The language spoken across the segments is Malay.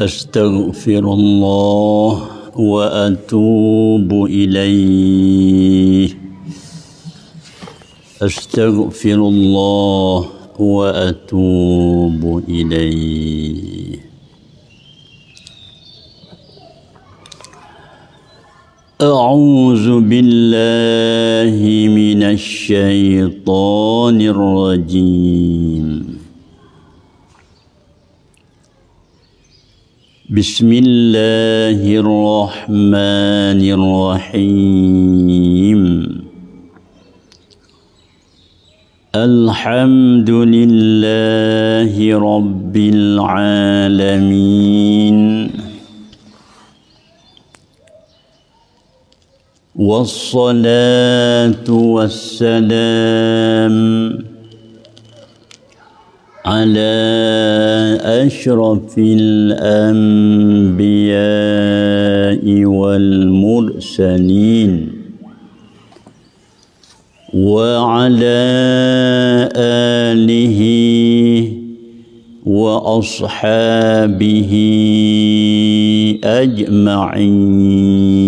أستغفر الله وأتوب إليه أستغفر الله وأتوب إليه أعوذ بالله من الشيطان الرجيم بسم الله الرحمن الرحيم الحمد لله رب العالمين والصلاة والسلام على أشرف الأنبياء والمرسلين وعلى آله وأصحابه أجمعين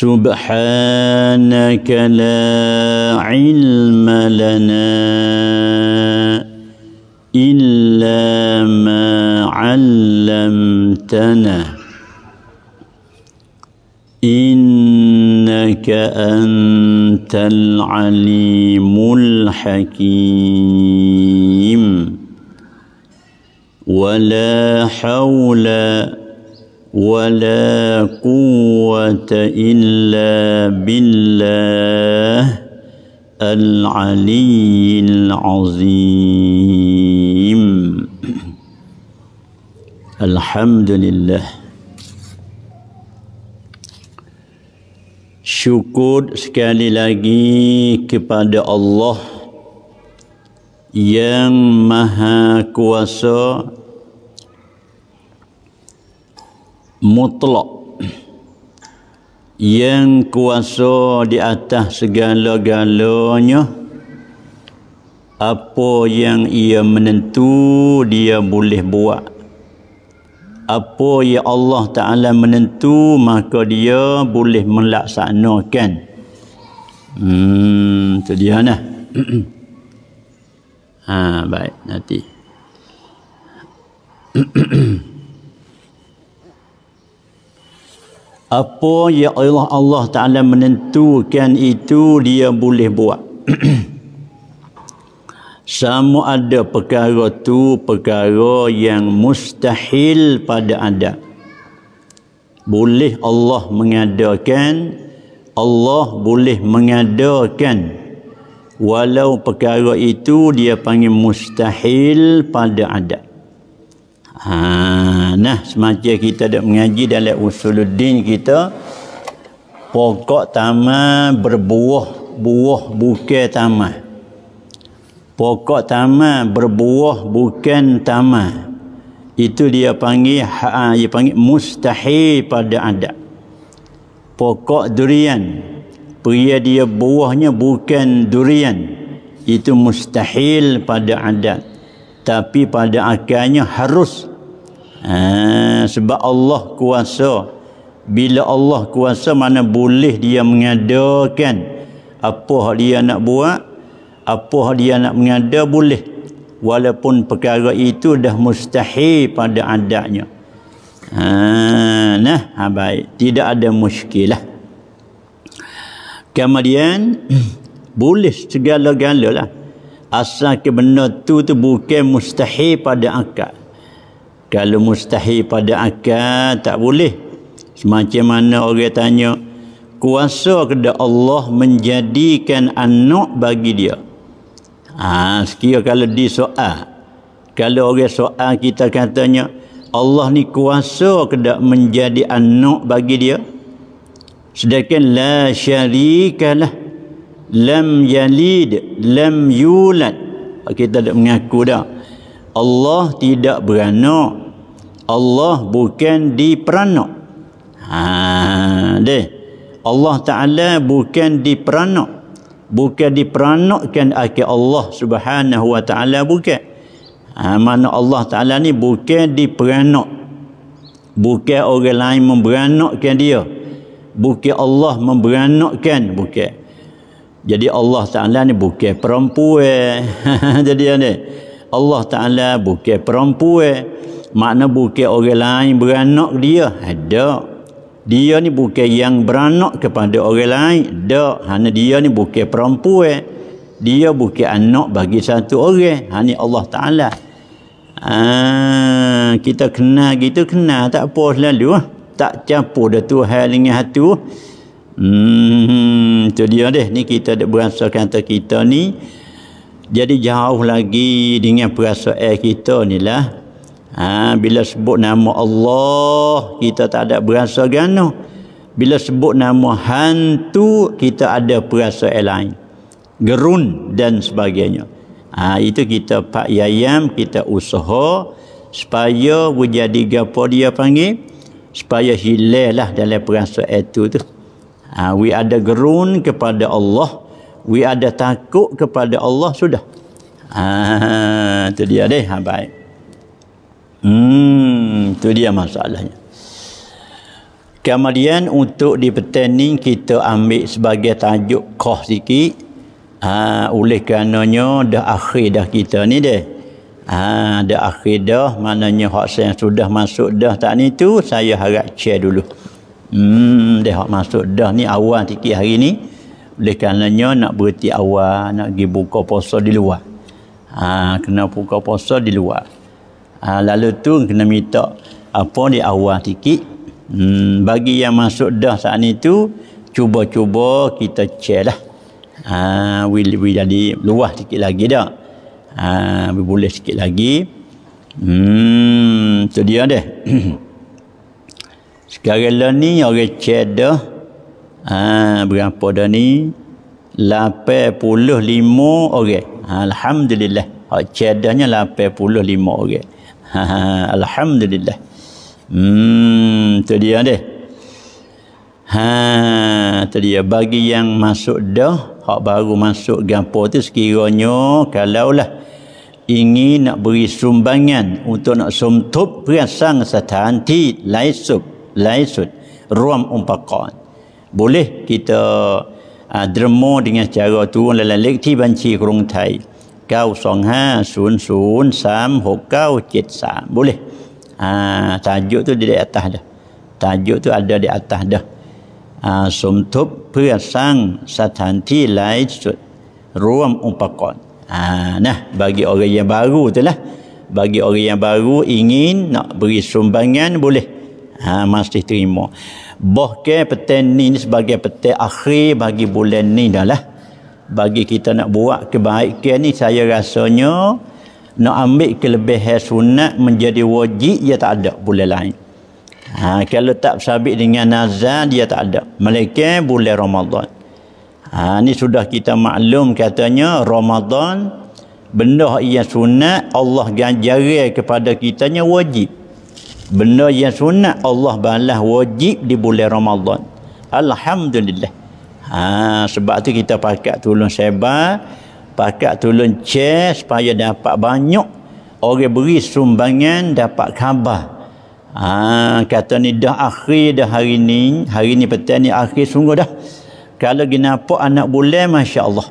سبحانك لا علم لنا إلا ما علمتنا إنك أنت العليم الحكيم ولا حول ولا ولا قوه الا بالله العلي العظيم الحمد لله Syukur sekali lagi kepada Allah yang Maha Kuasa mutlak yang kuasa di atas segala-galanya apa yang ia menentu dia boleh buat apa yang Allah Ta'ala menentu maka dia boleh melaksanakan hmm itu dia nah ha, baik nanti apa yang Allah Allah Taala menentukan itu dia boleh buat sama ada perkara tu perkara yang mustahil pada ada boleh Allah mengadakan Allah boleh mengadakan walau perkara itu dia panggil mustahil pada adat Ha, nah semacam kita dah mengaji dalam usuluddin kita pokok tamah berbuah buah bukan tamah pokok tamah berbuah bukan tamah itu dia panggil ha, ha, dia panggil mustahil pada adat pokok durian pria dia buahnya bukan durian itu mustahil pada adat tapi pada akalnya harus Ha, sebab Allah kuasa. Bila Allah kuasa mana boleh dia mengadakan apa hak dia nak buat, apa hak dia nak mengada boleh. Walaupun perkara itu dah mustahil pada adanya. Ha, nah, ha, baik. Tidak ada muskilah. Kemudian, boleh segala-galalah. Asal kebenar tu tu bukan mustahil pada akal kalau mustahil pada akal tak boleh semacam mana orang tanya kuasa kepada Allah menjadikan anak bagi dia ah ha, sekira kalau di soal kalau orang soal kita katanya Allah ni kuasa kepada menjadi anak bagi dia sedangkan la syarikalah lam yalid lam yulad kita tak mengaku dah Allah tidak beranak. Allah bukan diperanak. Ha, deh. Allah Ta'ala bukan diperanak. Bukan diperanakkan akhir Allah Subhanahu Wa Ta'ala bukan. Ha, mana Allah Ta'ala ni bukan diperanak. Bukan orang lain memberanakkan dia. Bukan Allah memberanakkan. Bukan. Jadi Allah Ta'ala ni bukan perempuan. Jadi ni. Allah Ta'ala bukan perempuan makna bukan orang lain beranak dia ada ha, dia ni bukan yang beranak kepada orang lain tak hanya dia ni bukan perempuan dia bukan anak bagi satu orang hanya Allah Ta'ala ah, kita kena, gitu kena tak apa selalu ha. tak campur dah tu hal dengan hatu hmm, tu dia deh ni kita ada berasa kata kita ni jadi jauh lagi dengan perasaan kita ni lah. Ha, bila sebut nama Allah, kita tak ada berasa gano. Bila sebut nama hantu, kita ada perasaan lain. Gerun dan sebagainya. Ha, itu kita pak yayam, kita usaha supaya menjadi gapo dia panggil supaya hilalah dalam perasaan itu tu. Ha, we ada gerun kepada Allah we ada takut kepada Allah sudah. Ha tu dia deh ha baik. Hmm tu dia masalahnya. Kemudian untuk di pertanding kita ambil sebagai tajuk qah sikit. Ha oleh kerananya dah akhir dah kita ni deh. Ha dah akhir dah maknanya hak yang sudah masuk dah tak ni tu saya harap share dulu. Hmm dah hak masuk dah ni awal sikit hari ni oleh kerana nak berhenti awal nak pergi buka puasa di luar ha, kena buka puasa di luar ha, lalu tu kena minta apa di awal sikit hmm, bagi yang masuk dah saat itu cuba-cuba kita cek lah ha, will, will jadi luar sikit lagi dah ha, boleh sikit lagi hmm, tu dia deh sekarang lah ni orang cek dah ha, berapa dah ni 85 orang ha, alhamdulillah cedahnya 85 orang ha, ha, alhamdulillah hmm tu dia deh ha tu dia bagi yang masuk dah hak baru masuk gapo tu sekiranya kalaulah ingin nak beri sumbangan untuk nak sumtup perasaan setan ti laisuk laisut ruam umpakan boleh kita uh, ah, dermo dengan cara tu dalam leksi banci kurung thai 925006693 ha, boleh ha uh, tajuk tu di atas dah tajuk tu ada di atas dah ha uh, somtop phuasang sathan thi lai sut ruam upakon ha uh, nah bagi orang yang baru tu lah bagi orang yang baru ingin nak beri sumbangan boleh ha, masih terima bahkan petang ni, ni sebagai petang akhir bagi bulan ni dah lah bagi kita nak buat kebaikan ni saya rasanya nak ambil kelebihan sunat menjadi wajib ia tak ada bulan lain ha, kalau tak bersabit dengan nazar dia tak ada mereka bulan Ramadan ha, ni sudah kita maklum katanya Ramadan benda yang sunat Allah ganjari kepada kitanya wajib benda yang sunat Allah balas wajib di bulan Ramadan Alhamdulillah ha, sebab tu kita pakat tolong sebar pakat tolong cek supaya dapat banyak orang beri sumbangan dapat khabar ha, kata ni dah akhir dah hari ni hari ni petang ni akhir sungguh dah kalau kenapa anak boleh Masya Allah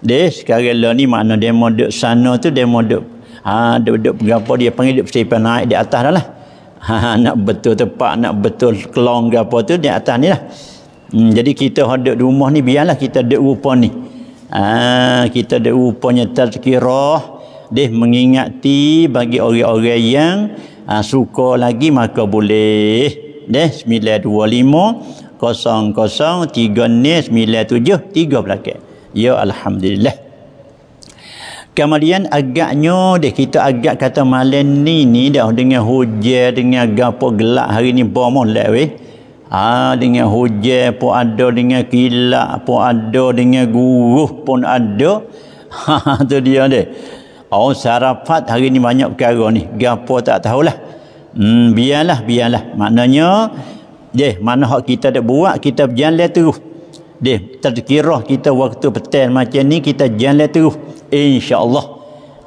dia sekarang lah ni makna dia mau duduk sana tu dia mau duduk ha, duduk, duduk berapa dia panggil duduk setiap naik di atas dah lah Ha, ha, nak betul tepat nak betul kelong ke apa tu di atas ni lah hmm, jadi kita hadap di rumah ni biarlah kita ada rupa ni ha, kita ada rupanya tazkirah dia mengingati bagi orang-orang yang ha, suka lagi maka boleh deh 925 003 97 3 belakang. Ya alhamdulillah. Kemudian agaknya deh kita agak kata malam ni ni dah dengan hujan dengan gapo gelak hari ni bomoh lah weh. Ha, dengan hujan pun ada dengan kilat pun ada dengan guruh pun ada. Ha, ha tu dia deh. Oh sarafat hari ni banyak perkara ni. Gapo tak tahulah. Hmm biarlah biarlah. Maknanya deh mana hak kita dah buat kita berjalan terus. Dia terkirah kita waktu petang macam ni kita jalan terus insya-Allah.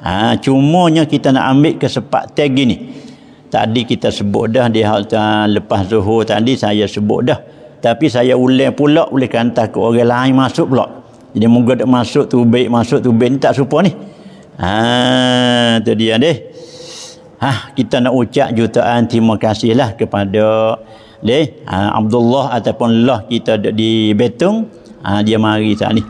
Ha cumanya kita nak ambil kesempatan gini. Tadi kita sebut dah di halta lepas Zuhur tadi saya sebut dah. Tapi saya ulang pula boleh kata ke orang lain masuk pula. Jadi moga tak masuk tu baik masuk tu baik tak serupa ni. Ha tu dia deh. Ha kita nak ucap jutaan terima kasihlah kepada leh ha, Abdullah ataupun Lah kita di Betung ha, dia mari tak ni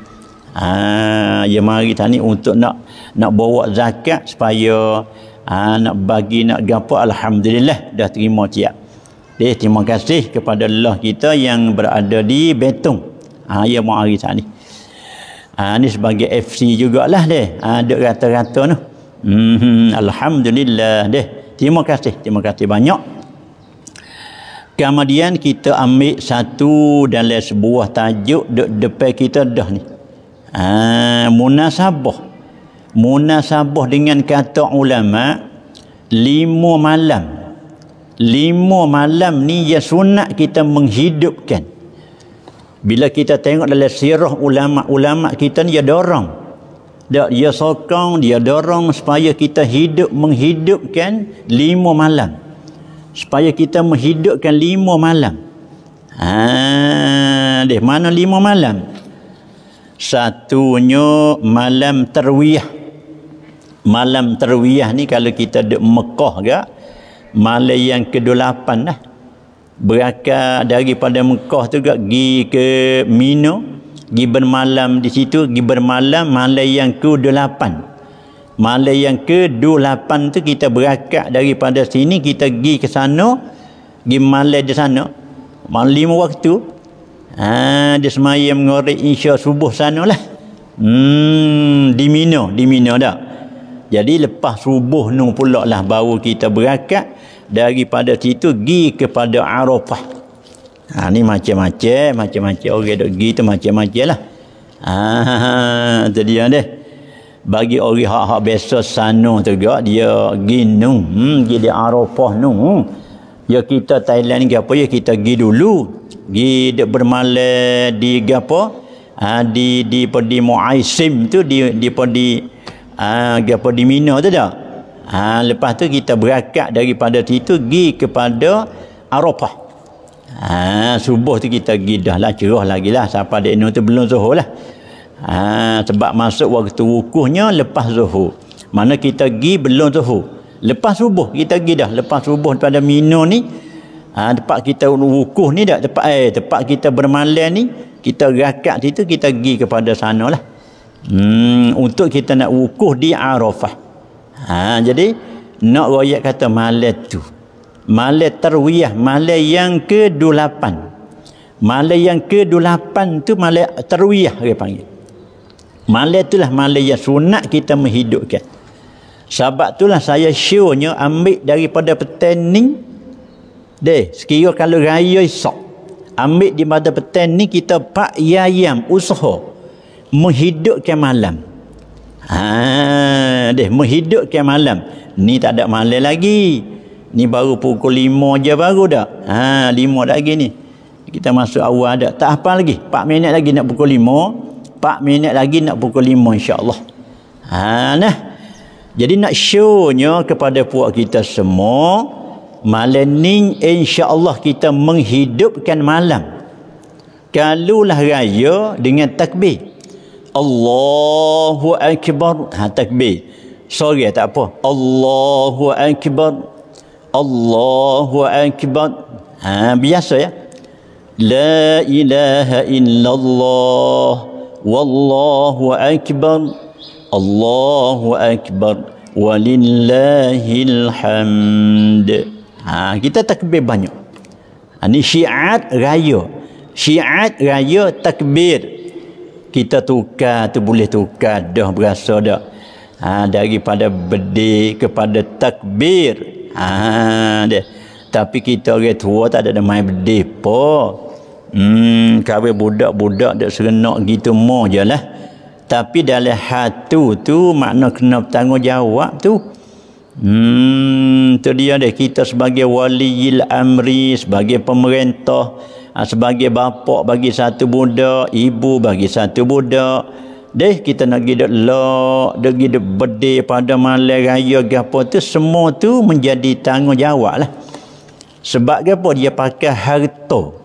ha, dia mari tak ni untuk nak nak bawa zakat supaya ha, nak bagi nak gapa Alhamdulillah dah terima tiap leh terima kasih kepada Allah kita yang berada di Betung ha, dia mari tak ni ha, ni sebagai FC jugalah leh ha, duduk rata-rata ni hmm, Alhamdulillah deh. terima kasih terima kasih banyak Kemudian kita ambil satu dan lain sebuah tajuk di depan kita dah ni. Ha, munasabah. Munasabah dengan kata ulama lima malam. Lima malam ni ya sunat kita menghidupkan. Bila kita tengok dalam sirah ulama-ulama kita ni ya dorong. Dia, dia sokong, dia dorong supaya kita hidup menghidupkan lima malam supaya kita menghidupkan lima malam ha, deh mana lima malam satunya malam terwiah. malam terwiah ni kalau kita di Mekah ke malam yang ke-8 lah berakal daripada Mekah tu ke pergi ke Mino pergi bermalam di situ pergi bermalam malam yang ke-8 Malam yang ke-28 tu kita berakat daripada sini kita pergi ke sana, pergi malam di sana. Malam lima waktu. Ha, dia semayam ngorek insya subuh sana lah. Hmm, di Mina, di Mina dah. Jadi lepas subuh nung pula lah baru kita berakat daripada situ pergi kepada Arafah. Ha, ni macam-macam, macam-macam. Orang okay, duk pergi tu macam-macam lah. Ha, ha, ha, jadi ha, yang dia bagi orang hak-hak biasa sana juga dia ginu hmm jadi arafah nu ya kita Thailand ni apa ya kita gi dulu gi bermalam di gapo ha, di di pedi muaisim tu di di pedi ha, gapo di mina tu dah ha, lepas tu kita berakat daripada situ gi kepada arafah ha, subuh tu kita gi dah lah cerah lagi lah sampai dia tu belum zuhur lah Ha, sebab masuk waktu wukuhnya lepas zuhur. Mana kita pergi belum zuhur. Lepas subuh kita pergi dah. Lepas subuh pada mino ni. Ha, tempat kita wukuh ni dah. Tempat, eh, tempat kita bermalam ni. Kita rakat situ kita pergi kepada sana lah. Hmm, untuk kita nak wukuh di Arafah. Ha, jadi nak royak kata malam tu. Malam terwiyah. Malam yang ke-8. Malam yang ke-8 tu malam terwiyah dia panggil. Malam itulah malam yang sunat kita menghidupkan. Sebab itulah saya syurnya ambil daripada petaning. Deh, sekiranya kalau raya isok. Ambil di mata petaning kita pak yayam usaha. Menghidupkan malam. Ha, deh, menghidupkan malam. Ni tak ada malam lagi. Ni baru pukul lima je baru dah. Ha, lima lagi ni. Kita masuk awal dah. Tak apa lagi. Empat minit lagi nak pukul lima. Lima. 4 minit lagi nak pukul 5 insya-Allah. Ha nah. Jadi nak shownya kepada puak kita semua malam ni insya-Allah kita menghidupkan malam. Kalulah raya dengan takbir. Allahu akbar. Ha takbir. Sorry tak apa. Allahu akbar. Allahu akbar. Ha biasa ya. La ilaha illallah. والله akbar, الله akbar, ولله الحمد ha, kita takbir banyak ha, ni syiat raya syiat raya takbir kita tukar tu boleh tukar dah berasa dah ha, daripada bedik kepada takbir ha, tapi kita orang tua tak ada main bedik pun Hmm, kawin budak-budak dia serenak gitu mo je lah. Tapi dalam hatu tu, makna kena bertanggungjawab tu. Hmm, tu dia dah kita sebagai waliil amri, sebagai pemerintah, ha, sebagai bapak bagi satu budak, ibu bagi satu budak. Deh kita nak gidak lok, dah gidak bede pada malam raya gapo tu semua tu menjadi tanggungjawab lah. Sebab gapo dia pakai harta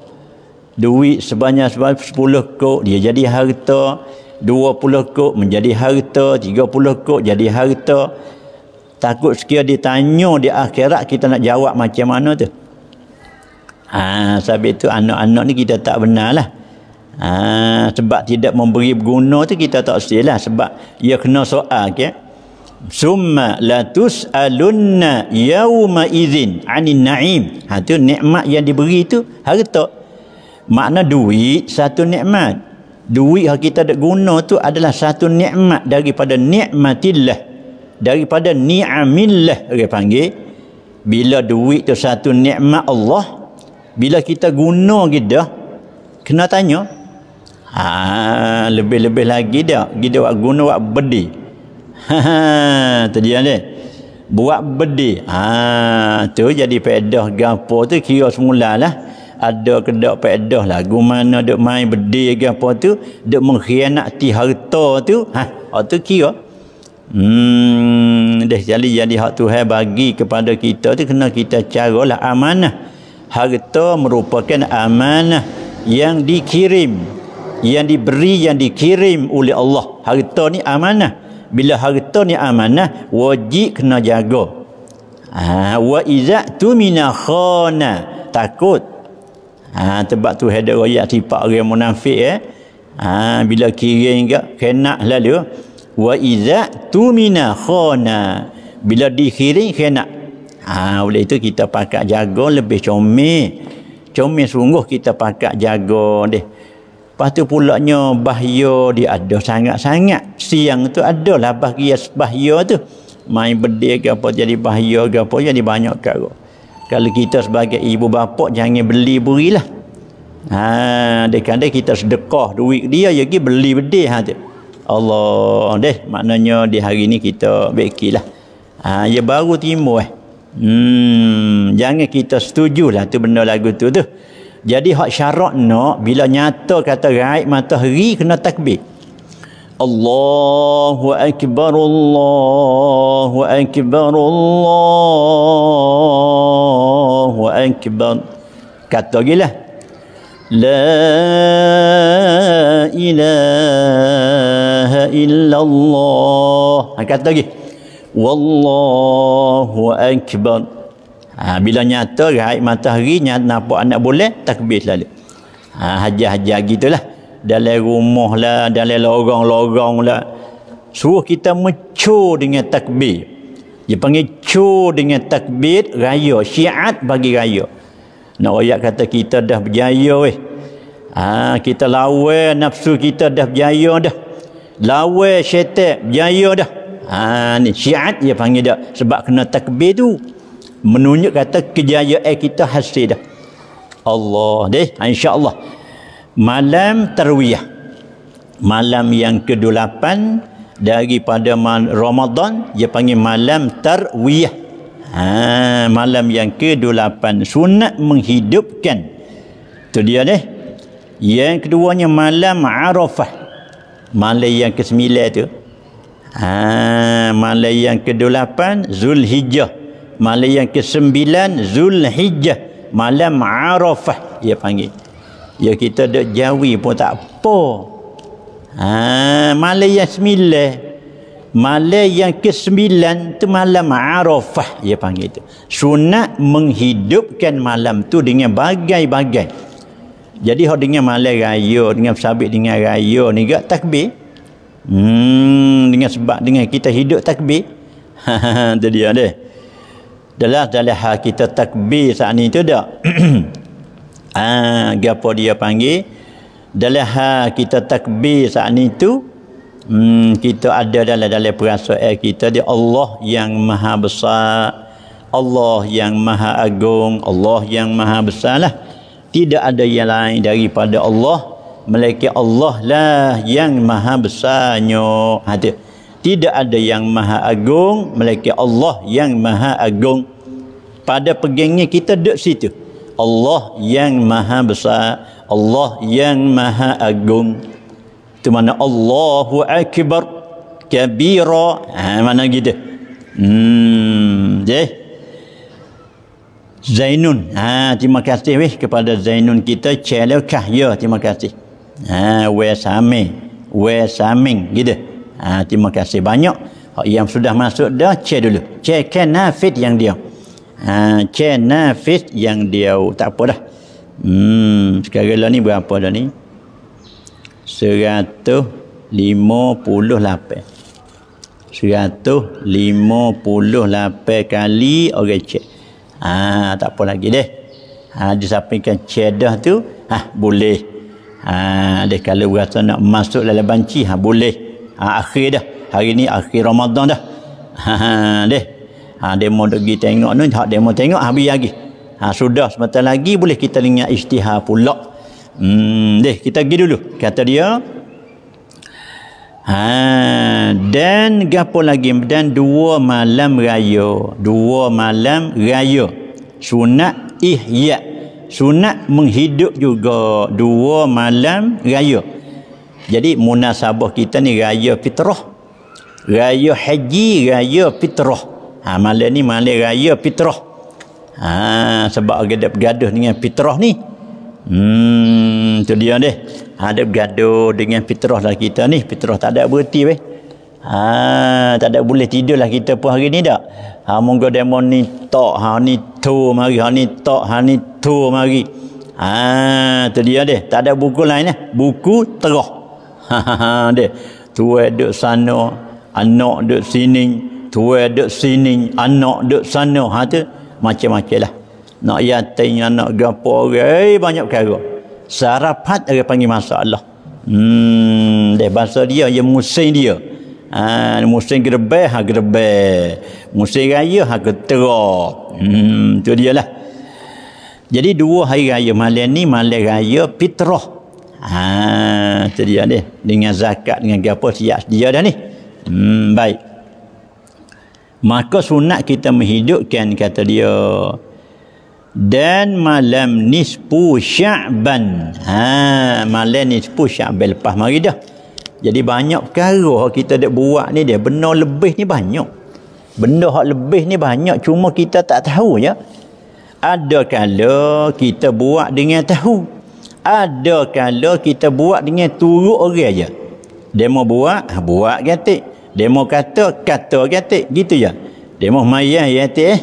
duit sebanyak sepuluh kok dia jadi harta puluh kok menjadi harta puluh kok jadi harta takut sekiranya ditanya di akhirat kita nak jawab macam mana tu ha, sebab itu anak-anak ni kita tak benar lah ha, sebab tidak memberi guna tu kita tak sedih lah sebab ia kena soal ke summa latus alunna yauma izin anin na'im ha, tu nikmat yang diberi tu harta makna duit satu nikmat duit yang kita nak guna tu adalah satu nikmat daripada nikmatillah daripada ni'amillah dia panggil bila duit tu satu nikmat Allah bila kita guna gitu kena tanya ha lebih-lebih lagi dah kita buat guna buat bedi ha tadi ni buat bedi ha tu jadi pedah gapo tu kira semula lah ada kedak pedah lagu mana dok main bedi ke apa tu Dok mengkhianati harta tu ha atau kira hmm dah jadi jadi hak Tuhan bagi kepada kita tu kena kita carolah amanah harta merupakan amanah yang dikirim yang diberi yang dikirim oleh Allah harta ni amanah bila harta ni amanah wajib kena jaga ha, wa iza tu mina khana takut Ha, tebak tu ada royak sifat orang munafik eh. Ha, bila kira juga kena lalu wa iza tumina khana bila dikhiring kena ha, oleh itu kita pakat jaga lebih comel comel sungguh kita pakat jaga deh lepas tu pulaknya bahaya dia ada sangat-sangat siang tu lah bahaya bahaya tu main bedil ke apa jadi bahaya ke apa jadi banyak karo kalau kita sebagai ibu bapa jangan beli berilah ha dek kadang kita sedekah duit dia ya beli bedih ha tu Allah deh maknanya di hari ni kita bekilah ha ya baru timbul eh hmm jangan kita setuju lah tu benda lagu tu tu jadi hak syarat nak bila nyata kata raib matahari kena takbir akbar, الله akbar, الله akbar. Kata lagi lah. لا إله إلا الله كاتو والله أكبر Ha, bila nyata raih matahari nyata nampak anak boleh takbir selalu. Ha, hajar-hajar gitulah dalam rumah lah, dalam lorong-lorong lah. Suruh kita mencur dengan takbir. Dia panggil cur dengan takbir raya. Syiat bagi raya. Nak rakyat kata kita dah berjaya weh. Ha, kita lawa nafsu kita dah berjaya dah. Lawa syaitan berjaya dah. Ha, ni syiat dia panggil dah. Sebab kena takbir tu. Menunjuk kata kejayaan kita hasil dah. Allah deh. Ha, InsyaAllah malam tarwiyah malam yang ke-8 daripada Ramadan dia panggil malam tarwiyah ha, malam yang ke-8 sunat menghidupkan itu dia deh yang keduanya malam Arafah malam yang ke-9 tu ha, malam yang ke-8 Zulhijjah malam yang ke-9 Zulhijjah malam Arafah dia panggil ya kita dah jawi pun tak apa ha malam yang sembilan malam yang kesembilan tu malam arafah dia panggil itu sunat menghidupkan malam tu dengan bagai-bagai jadi hok dengan malam raya dengan sabit dengan raya ni gak takbir hmm dengan sebab dengan kita hidup takbir ha jadi ada dalam dalam hak kita takbir saat ni tu dak Ah, ha, gapo dia panggil dalam ha kita takbir saat itu hmm, kita ada dalam dalam perasaan kita dia Allah yang maha besar Allah yang maha agung Allah yang maha besar lah tidak ada yang lain daripada Allah Melaki Allah lah yang maha besarnya hadir tidak ada yang maha agung melainkan Allah yang maha agung pada pegangnya kita duduk situ Allah yang maha besar Allah yang maha agung itu mana Allahu akbar kabira ha, mana gitu hmm je Zainun ha, terima kasih weh kepada Zainun kita channel Cahya terima kasih ha we sami we saming gitu ha, terima kasih banyak yang sudah masuk dah cek dulu Cek kan fit yang dia ha, Chen nafis yang dia Tak apa dah hmm, Sekarang lah ni berapa dah ni lima lima puluh puluh 158 kali orang cek ha, Tak apa lagi deh ha, Dia sampaikan cedah tu ha, Boleh ha, deh, Kalau berasa nak masuk dalam banci ha, Boleh ha, Akhir dah Hari ni akhir Ramadan dah ha, ha deh. Ha, demo pergi tengok ni, hak demo tengok habis lagi. Ha, sudah sebentar lagi boleh kita ingat isytihar pula. Hmm, deh, kita pergi dulu. Kata dia, Ha, dan gapo lagi dan dua malam raya dua malam raya sunat ihya sunat menghidup juga dua malam raya jadi munasabah kita ni raya fitrah raya haji raya fitrah Ha, malam ni malam raya fitrah. Ha, sebab dia bergaduh dengan fitrah ni. Hmm, tu dia ni. Ha, dia bergaduh dengan fitrah lah kita ni. Fitrah tak ada berhenti weh. Ha, tak ada boleh tidur lah kita pun hari ni tak. Ha, monggo demo ni tok. Ha, ni tu mari. Ha, ni tok. Ha, ni tu mari. Ha, tu dia ni. Tak ada buku lain ni. Eh? Buku terah. Ha, ha, ha, deh. Tua duduk sana. Anak duduk sini. Anak duduk sini tua duk sini, anak duk sana, ha tu macam-macam lah. Nak yatim, anak gapo orang, eh, banyak perkara. Sarapat dia panggil masalah. Hmm, deh bahasa dia ya musim dia. Ha, musim gerbe ha gerbe. Musim raya ha ketera. Hmm, tu dia lah. Jadi dua hari raya malam ni malam raya fitrah. Ha, tu dia ni dengan zakat dengan gapo siap dia dah ni. Hmm, baik maka sunat kita menghidupkan kata dia dan malam nisfu sya'ban ha malam nisfu sya'ban lepas mari dah jadi banyak perkara yang kita dah buat ni dia benar lebih ni banyak benda hak lebih ni banyak cuma kita tak tahu ya ada kala kita buat dengan tahu ada kala kita buat dengan turuk orang aja demo buat ha, buat gantik Demo kata, kata kata gitu ya. Demo mayah ya te. Eh?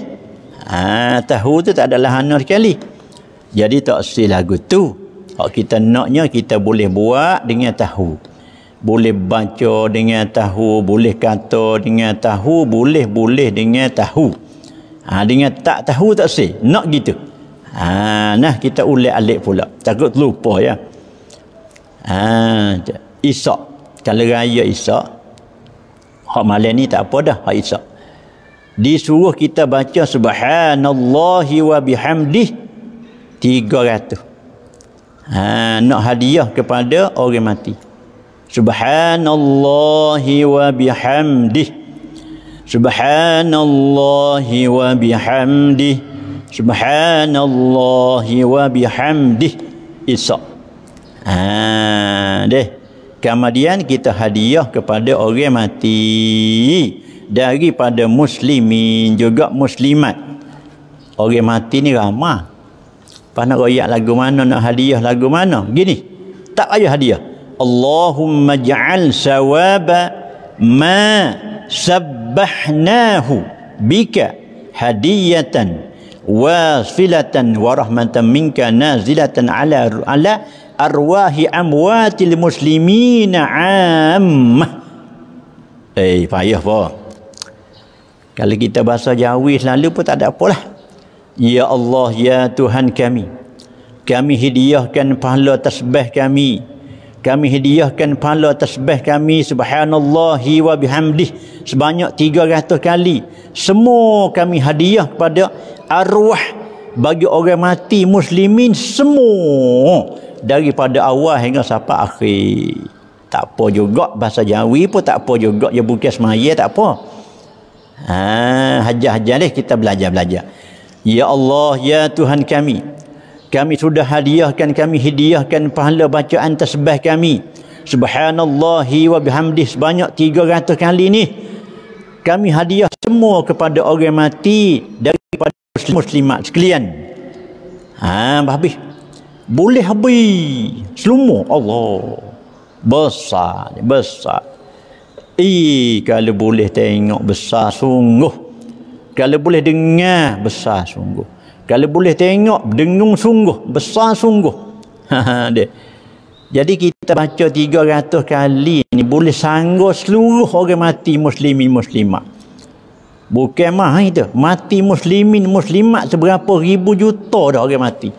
Ha, tahu tu tak ada lahana sekali. Jadi tak si lagu tu. Kalau kita naknya kita boleh buat dengan tahu. Boleh baca dengan tahu, boleh kata dengan tahu, boleh-boleh dengan tahu. Ha, dengan tak tahu tak si. Nak gitu. Ha, nah kita ulik alik pula. Takut lupa ya. Ha, isak. Kalau raya isak, hak malam ni tak apa dah hak isyak disuruh kita baca subhanallahi wa bihamdih 300 ha, nak hadiah kepada orang mati subhanallahi wa bihamdih subhanallahi wa bihamdih subhanallahi wa bihamdih isyak ha, deh kemudian kita hadiah kepada orang mati daripada muslimin juga muslimat orang mati ni ramah pas nak royak lagu mana nak hadiah lagu mana gini tak payah hadiah Allahumma ja'al sawaba ma sabbahnahu bika hadiyatan wasilatan warahmatan minka nazilatan ala ala arwahi amwatil Muslimin ammah. Eh, payah apa? Kalau kita bahasa Jawi selalu pun tak ada apalah. Ya Allah, Ya Tuhan kami. Kami hidiahkan pahala tasbih kami. Kami hidiahkan pahala tasbih kami subhanallah wa bihamdih sebanyak 300 kali. Semua kami hadiah kepada arwah bagi orang mati muslimin semua daripada awal hingga sampai akhir tak apa juga bahasa jawi pun tak apa juga je bukan semaya tak apa ha hajah-hajah deh kita belajar-belajar ya Allah ya Tuhan kami kami sudah hadiahkan kami hidiahkan pahala bacaan tasbih kami subhanallah wa bihamdi sebanyak 300 kali ni kami hadiah semua kepada orang mati daripada muslimat sekalian ha habis boleh habis selumur Allah besar besar eh kalau boleh tengok besar sungguh kalau boleh dengar besar sungguh kalau boleh tengok dengung sungguh besar sungguh dia. jadi kita baca 300 kali ni boleh sanggup seluruh orang mati muslimin muslimat bukan mah itu mati muslimin muslimat seberapa ribu juta dah orang mati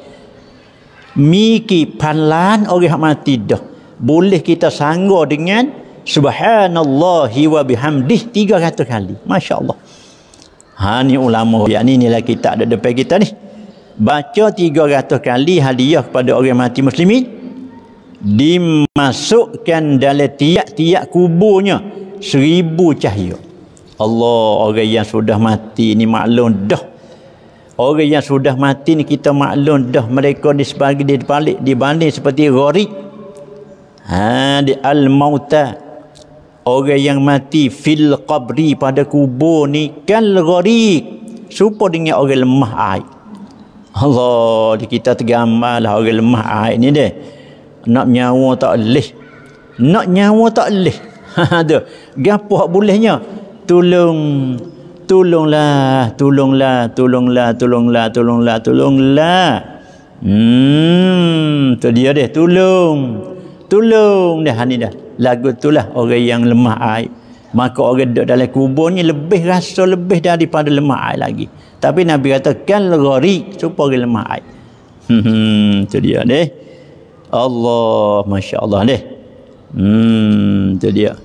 miki panlan orang yang mati dah boleh kita sanggup dengan subhanallah wa bihamdih 300 kali Masya Allah ha, ni ulama yang ni nilai kita ada depan kita ni baca tiga 300 kali hadiah kepada orang mati muslimin dimasukkan dalam tiap-tiap kuburnya seribu cahaya Allah orang yang sudah mati ni maklum dah orang yang sudah mati ni kita maklum dah mereka ni sebagai di balik dibanding seperti gori ha di al mauta orang yang mati fil qabri pada kubur ni kal gori serupa dengan orang lemah ai Allah di kita tergambar lah orang lemah ai ni deh nak nyawa tak leh nak nyawa tak leh ha tu gapo boleh nya tolong tolonglah, tolonglah, tolonglah, tolonglah, tolonglah, tolonglah. Hmm, tu dia deh, tolong. Tolong dah, ha, ni dah. Lagu itulah orang yang lemah air. Maka orang duduk dalam kubur ni lebih rasa lebih daripada lemah air lagi. Tapi Nabi kata kan ghari supaya orang lemah air. Hmm, tu dia deh. Allah, masya-Allah deh. Hmm, tu dia.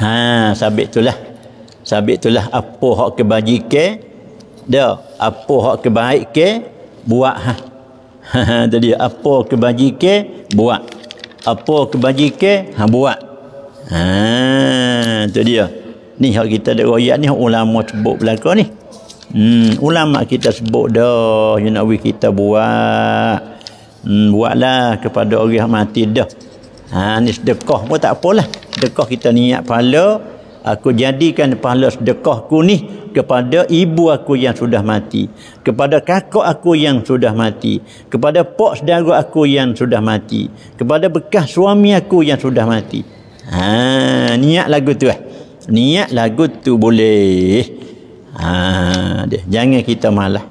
Ha, sabit itulah. Sabit itulah apa hak kebajikan dia, apa hak kebaikan buat ha. Jadi apa kebajikan buat. Apa kebajikan ha buat. Ha tu dia. Ni hak kita dak royak ni ulama sebut belaka ni. Hmm, ulama kita sebut dah you nak kita buat hmm, buatlah kepada orang mati dah ha, ni sedekah pun tak apalah sedekah kita niat pahala aku jadikan pahala sedekah ku ni kepada ibu aku yang sudah mati kepada kakak aku yang sudah mati kepada pak saudara aku yang sudah mati kepada bekas suami aku yang sudah mati ha niat lagu tu eh niat lagu tu boleh ha deh. jangan kita malah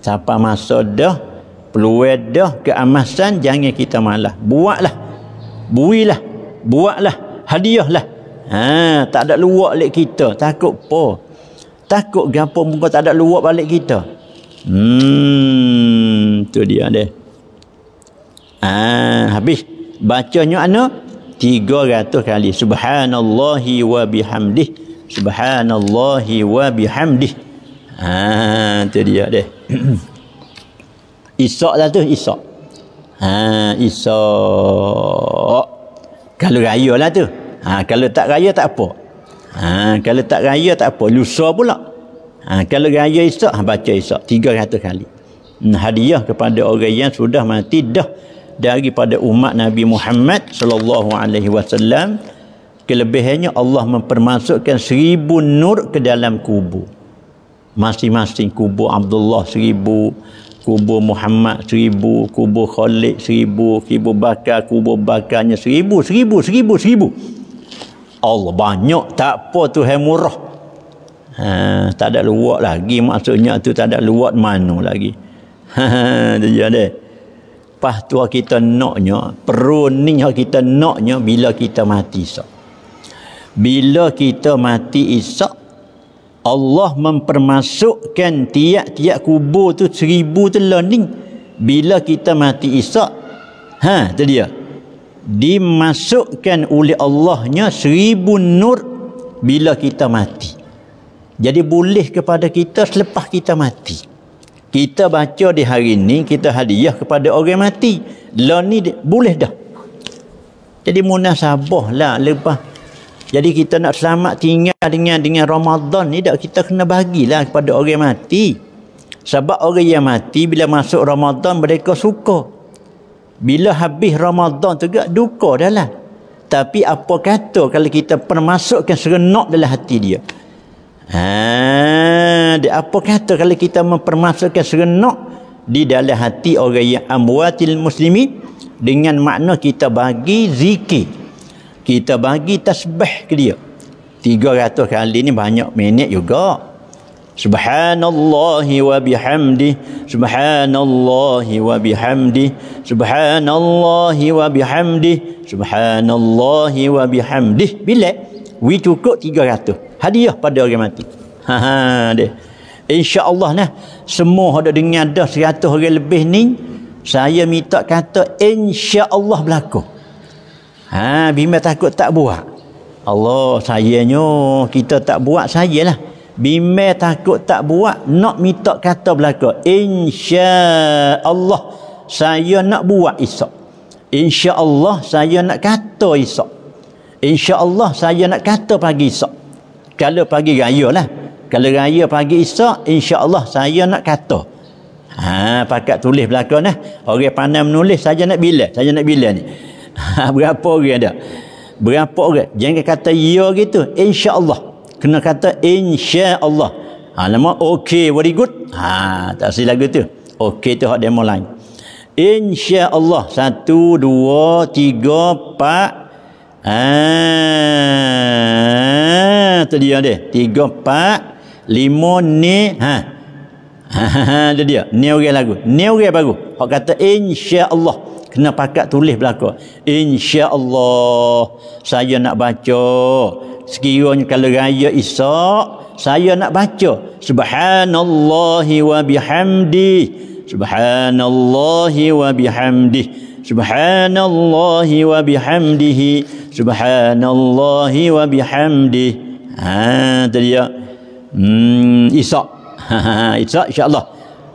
siapa masa dah peluang dah keamasan jangan kita malah buatlah builah buatlah hadiahlah Ha, tak ada luak balik kita. Takut apa? Takut gapo muka tak ada luak balik kita. Hmm, tu dia deh. Ha, habis. Bacanya ana 300 kali. Subhanallahi wa bihamdih. Subhanallahi wa bihamdih. Ha, tu dia deh. Isak lah tu, Isak. Ha, Isak. Kalau raya lah tu. Ha, kalau tak raya tak apa. Ha, kalau tak raya tak apa. Lusa pula. Ha, kalau raya esok, ha, baca esok. 300 kali. Hmm, hadiah kepada orang yang sudah mati dah daripada umat Nabi Muhammad sallallahu alaihi wasallam kelebihannya Allah mempermasukkan seribu nur ke dalam kubur masing-masing kubur Abdullah seribu kubur Muhammad seribu kubur Khalid seribu kubur Bakar kubur Bakarnya seribu seribu seribu seribu, seribu. Allah banyak tak apa tu hai murah ha, tak ada luak lagi maksudnya tu tak ada luak mana lagi ha, ha, dia pas tu kita naknya perlu ni kita naknya bila kita mati isak bila kita mati isak Allah mempermasukkan tiap-tiap kubur tu seribu telah ni bila kita mati isak ha tu dia dimasukkan oleh Allahnya seribu nur bila kita mati. Jadi boleh kepada kita selepas kita mati. Kita baca di hari ini, kita hadiah kepada orang mati. Lah ni boleh dah. Jadi munasabah lah lepas. Jadi kita nak selamat tinggal dengan dengan Ramadan ni dah kita kena bagilah kepada orang mati. Sebab orang yang mati bila masuk Ramadan mereka suka. Bila habis Ramadan tu, juga duka dalam. Tapi apa kata kalau kita permasukkan serenok dalam hati dia? Ha, dia apa kata kalau kita mempermasukkan serenok di dalam hati orang yang amwatil Muslimi dengan makna kita bagi zikir. Kita bagi tasbih ke dia. 300 kali ni banyak minit juga. Subhanallah wa bihamdi Subhanallah wa bihamdi Subhanallah wa bihamdi Subhanallah wa bihamdi Bila? We cukup 300 Hadiah pada orang mati Haha ha, dia InsyaAllah nah Semua ada dengar dah 100 orang lebih ni Saya minta kata InsyaAllah berlaku Ha, bimbang takut tak buat Allah sayangnya Kita tak buat sayalah bimbe takut tak buat nak minta kata belaka insya Allah saya nak buat isok. insya Allah saya nak kata isok. insya Allah saya nak kata pagi isok. kalau pagi raya lah kalau raya pagi isok. insya Allah saya nak kata ha pakat tulis belaka nah orang pandai menulis saja nak bila saja nak bila ni ha, berapa orang ada berapa orang jangan kata ya gitu insya Allah kena kata insya Allah ha, nama okey very good ha, tak sila lagu tu okey tu hak demo lain insya Allah satu dua tiga empat Ah, tu dia deh. Tiga, empat, lima, ni, ha. Ha, ha, ha, tu dia. Ni orang lagu. Ni orang baru. Orang kata, insya Allah kena pakat tulis belaka insyaallah saya nak baca sekiranya kalau raya isak saya nak baca subhanallah wa bihamdi subhanallah wa bihamdi subhanallah wa bihamdihi subhanallah wa bihamdi ha tu dia hmm isak ha, isak insyaallah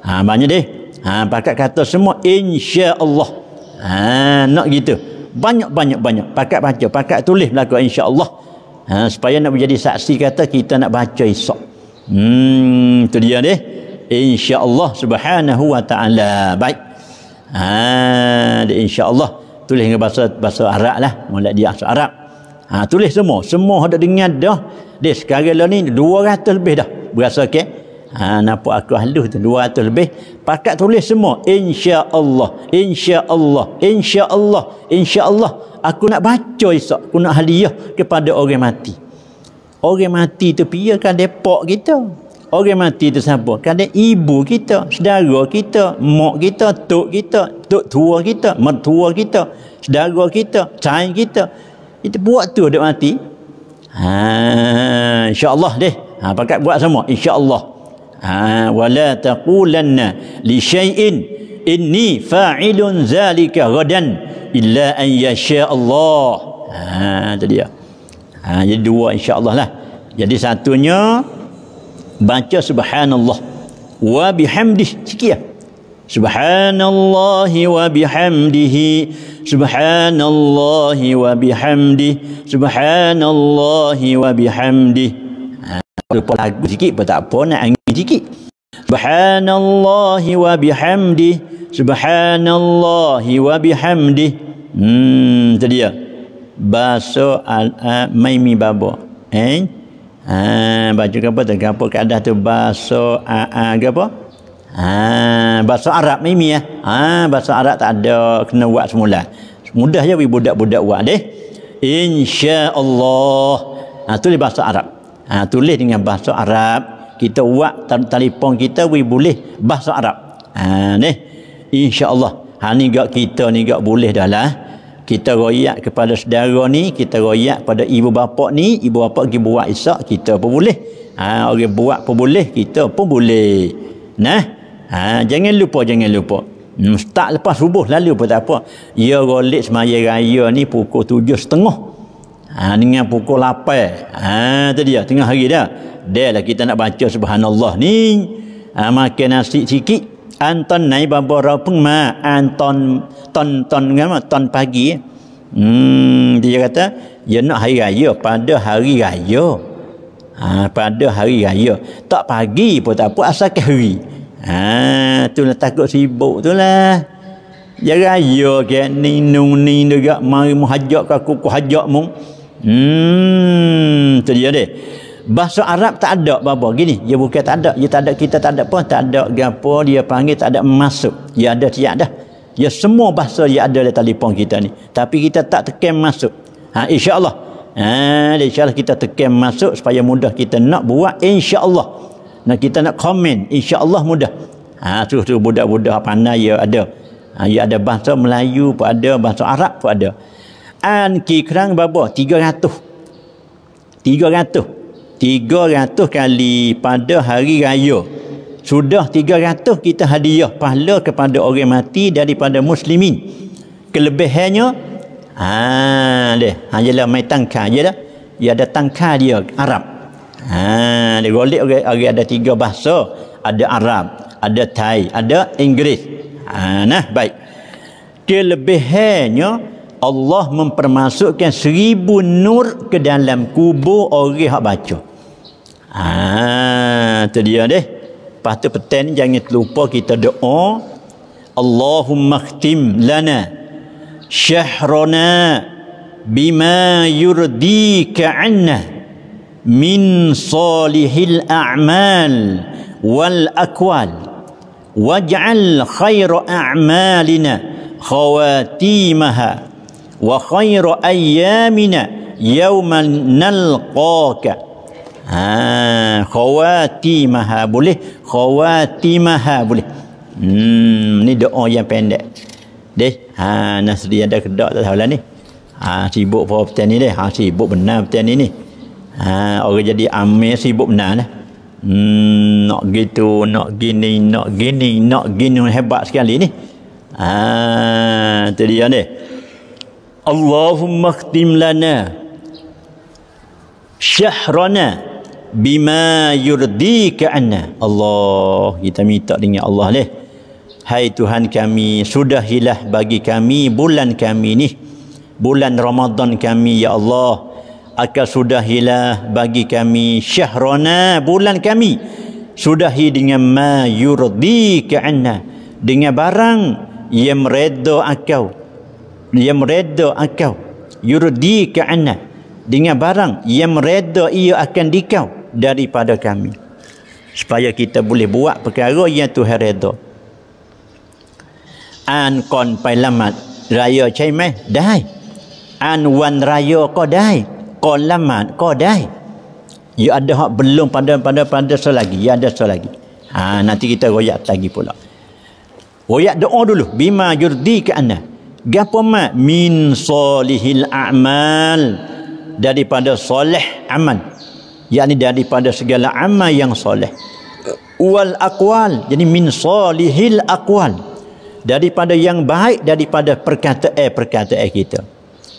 ha banyak deh ha pakat kata semua Insya Allah ha, nak gitu banyak banyak banyak pakat baca pakat tulis berlaku insyaAllah ha, supaya nak menjadi saksi kata kita nak baca esok hmm, itu dia deh insyaAllah subhanahu wa ta'ala baik ha, insyaAllah tulis dengan bahasa bahasa Arab lah mulai dia bahasa Arab ha, tulis semua semua ada dengar dah dia sekarang lah ni 200 lebih dah berasa okay? ha napa aku halus tu dua 200 lebih pakat tulis semua Insya Insya Allah, Allah, Insya Allah, Insya Allah. aku nak baca esok aku nak hadiah kepada orang mati orang mati tu piakan depok kita orang mati tu siapa kan ibu kita saudara kita mak kita tok kita tok tua kita mertua kita saudara kita cain kita itu buat tu dia mati ha insyaallah deh ha pakat buat semua insyaallah ها ولا تقولن لشيء إني فاعل ذلك غدا إلا أن يشاء الله ها ha tu dia ha jadi dua insya lah jadi satunya baca subhanallah wa bihamdih sikit ah Subhanallahi wa bihamdihi Subhanallahi wa bihamdih Subhanallahi wa bihamdih lupa lagu sikit pun tak apa nak angin sikit subhanallahi wa bihamdi Subhanallah, wa bihamdi hmm tu dia baso al eh, maimi babo eh ha baca apa tak apa keadaan tu baso a a apa ha bahasa arab maimi ya ha bahasa arab tak ada kena buat semula mudah je budak-budak buat deh Allah, ha tu bahasa arab ha, tulis dengan bahasa Arab kita buat tel telefon kita we boleh bahasa Arab ha, ni Allah, ha, ni gak kita ni gak boleh dah lah kita royak kepada saudara ni kita royak pada ibu bapa ni ibu bapa pergi buat isak kita pun boleh ha, orang buat pun boleh kita pun boleh nah ha, jangan lupa jangan lupa Hmm, start lepas subuh lalu pun tak apa. Ya rolik semaya raya ni pukul tujuh setengah. Ha dengan pukul 8. Ha tu dia tengah hari dah. Dah lah kita nak baca subhanallah ni. Ha makan nasi sikit. Anton nai babo ra pung ma anton ton ton ngam ton pagi. Hmm dia kata dia ya nak hari raya pada hari raya. Ha pada hari raya. Tak pagi pun tak apa asal ke hari. Ha tu lah takut sibuk tu lah. Ya raya ke ni nung ni juga mari muhajak ke aku ku hajak mung. Hmm, tu dia dia. Bahasa Arab tak ada apa-apa. Gini, dia bukan tak ada. Dia tak ada, kita tak ada apa. Tak ada apa, dia panggil tak ada masuk. Dia ada, tiada. ada. Ya semua bahasa yang ada dalam telefon kita ni. Tapi kita tak tekan masuk. Ha, Allah. Ha, Allah kita tekan masuk supaya mudah kita nak buat. Insya Allah. Nah, kita nak komen. Insya Allah mudah. Ha, tu, tu budak-budak pandai ya ada. Ha, ya ada bahasa Melayu pun ada. Bahasa Arab pun ada an ki kerang berapa? ratus tiga ratus kali pada hari raya. Sudah tiga ratus kita hadiah pahala kepada orang mati daripada muslimin. Kelebihannya ha leh, ha lah main tangka jelah. Dia ada tangka dia Arab. Ha dia golek orang okay, ada tiga bahasa, ada Arab, ada Thai, ada Inggeris. Ha nah baik. Kelebihannya okay, Allah mempermasukkan seribu nur ke dalam kubur orang yang baca. Ah, ha, itu dia deh. Lepas tu petang jangan terlupa kita doa. Allahumma khtim lana syahrana bima yurdika anna min salihil a'mal wal akwal waj'al khaira a'malina khawatimaha wa khairu ayyamina yauman nalqaka ha khawatimaha boleh khawatimaha boleh hmm ni doa yang pendek deh ha nasri ada kedak tak tahulah ni ha sibuk apa petani ni ha sibuk benar petani ni ha orang jadi amir sibuk benar lah hmm nak gitu nak gini nak gini nak gini hebat sekali ni ha tu dia ni Allahumma khtim lana syahrana bima yurdika anna Allah kita minta dengan Allah leh hai tuhan kami hilah bagi kami bulan kami ni bulan Ramadan kami ya Allah akan hilah bagi kami syahrana bulan kami sudahi dengan ma yurdika anna dengan barang yang meredo akau ia mereda akau yurdi ka'ana dengan barang yang mereda ia akan dikau daripada kami supaya kita boleh buat perkara yang Tuhan reda an kon pailamat raya cai mai dai an wan raya ko dai kon lamat ko dai ia ya ada hak belum pada pada pada selagi ia ya ada selagi ha nanti kita royak lagi pula royak doa dulu bima jurdi yurdi ka'ana Gapo mak min solihil amal daripada soleh amal. Yani daripada segala amal yang soleh. Wal akwal jadi min solihil akwal daripada yang baik daripada perkataan perkataan kita.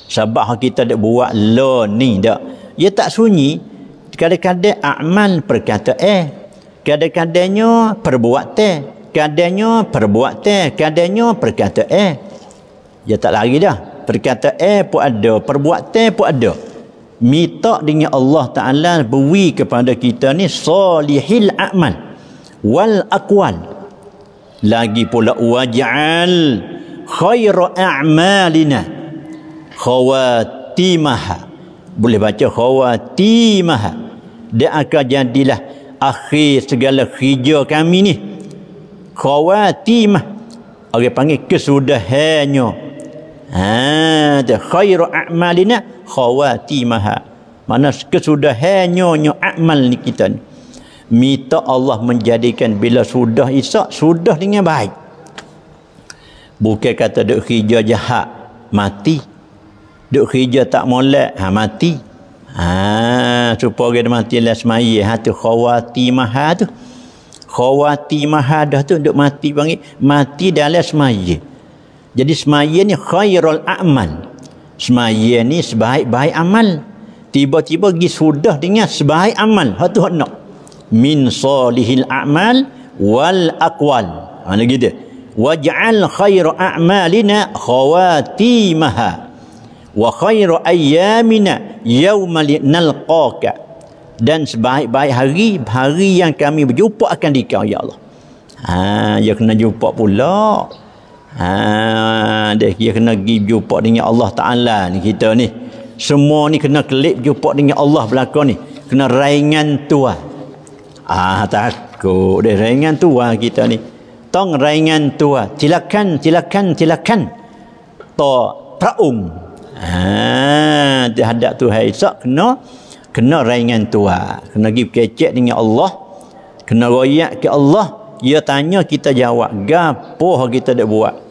Sebab kita dak buat lo ni dak. Ia tak sunyi. Kadang-kadang amal perkataan. Kadang-kadangnya perbuatan. Kadangnya perbuatan. Kadangnya perkataan dia tak lari dah perkata eh pun ada perbuatan pun ada minta dengan Allah Ta'ala beri kepada kita ni salihil amal wal akwal lagi pula wajal khaira a'malina khawatimah boleh baca khawatimah dia akan jadilah akhir segala hijau kami ni khawatimah orang panggil kesudahannya Ha, khairu a'malina khawatimaha. Mana kesudahannya nyo amal ni kita ni. Minta Allah menjadikan bila sudah isak, sudah dengan baik. Bukan kata duk hijau jahat, mati. Duk hijau tak molek, ha, mati. Ha, supaya dia mati lah semaya. Ha, tu khawati tu. Khawati maha dah tu duk mati panggil. Mati dalam semaya. Jadi semaya ni khairul amal. Semaya ni sebaik-baik amal. Tiba-tiba pergi sudah dengan sebaik amal. Hak tu Min salihil amal wal aqwal. Ha lagi dia. Waj'al khairu a'malina khawatimaha wa khairu ayyamina yawma nalqaka dan sebaik-baik hari hari yang kami berjumpa akan dikau ya Allah. Ha ya kena jumpa pula. Ha, dia, dia kena pergi jumpa dengan Allah Ta'ala ni kita ni. Semua ni kena kelip jumpa dengan Allah belakang ni. Kena raingan tua. Ah takut dia raingan tua kita ni. Tong raingan tua. Silakan, silakan, silakan. To praung. Ah, ha, dia hadap Tuhan Isa kena kena raingan tua. Kena pergi kecek dengan Allah. Kena royak ke Allah. Dia tanya kita jawab. Gapoh kita dah buat.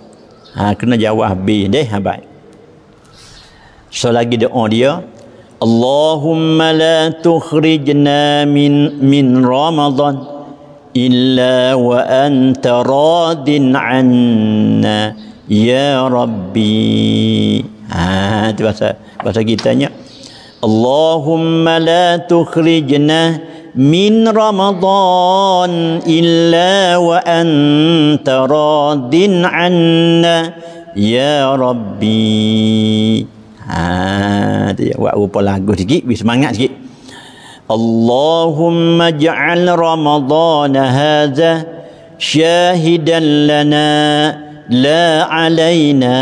Ha, kena jawab B deh ha habaik. So lagi doa dia Allahumma la tukhrijna min min Ramadan illa wa anta radin anna ya rabbi. Ha tu bahasa bahasa kita Allahumma la tukhrijna من رمضان إلا وأنت راد عنا يا ربي هذا آه وأو بلاغو سيكي بسمعنا سيكي اللهم اجعل رمضان هذا شاهدا لنا لا علينا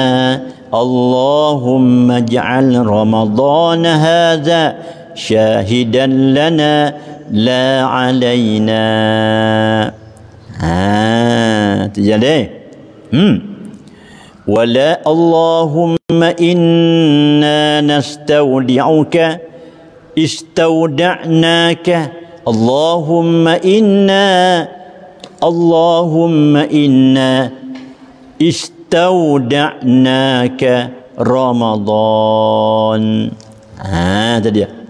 اللهم اجعل رمضان هذا شاهدا لنا لا علينا ها تجلي هم ولا اللهم إنا نستودعك استودعناك اللهم إنا اللهم إنا استودعناك رمضان هذا آه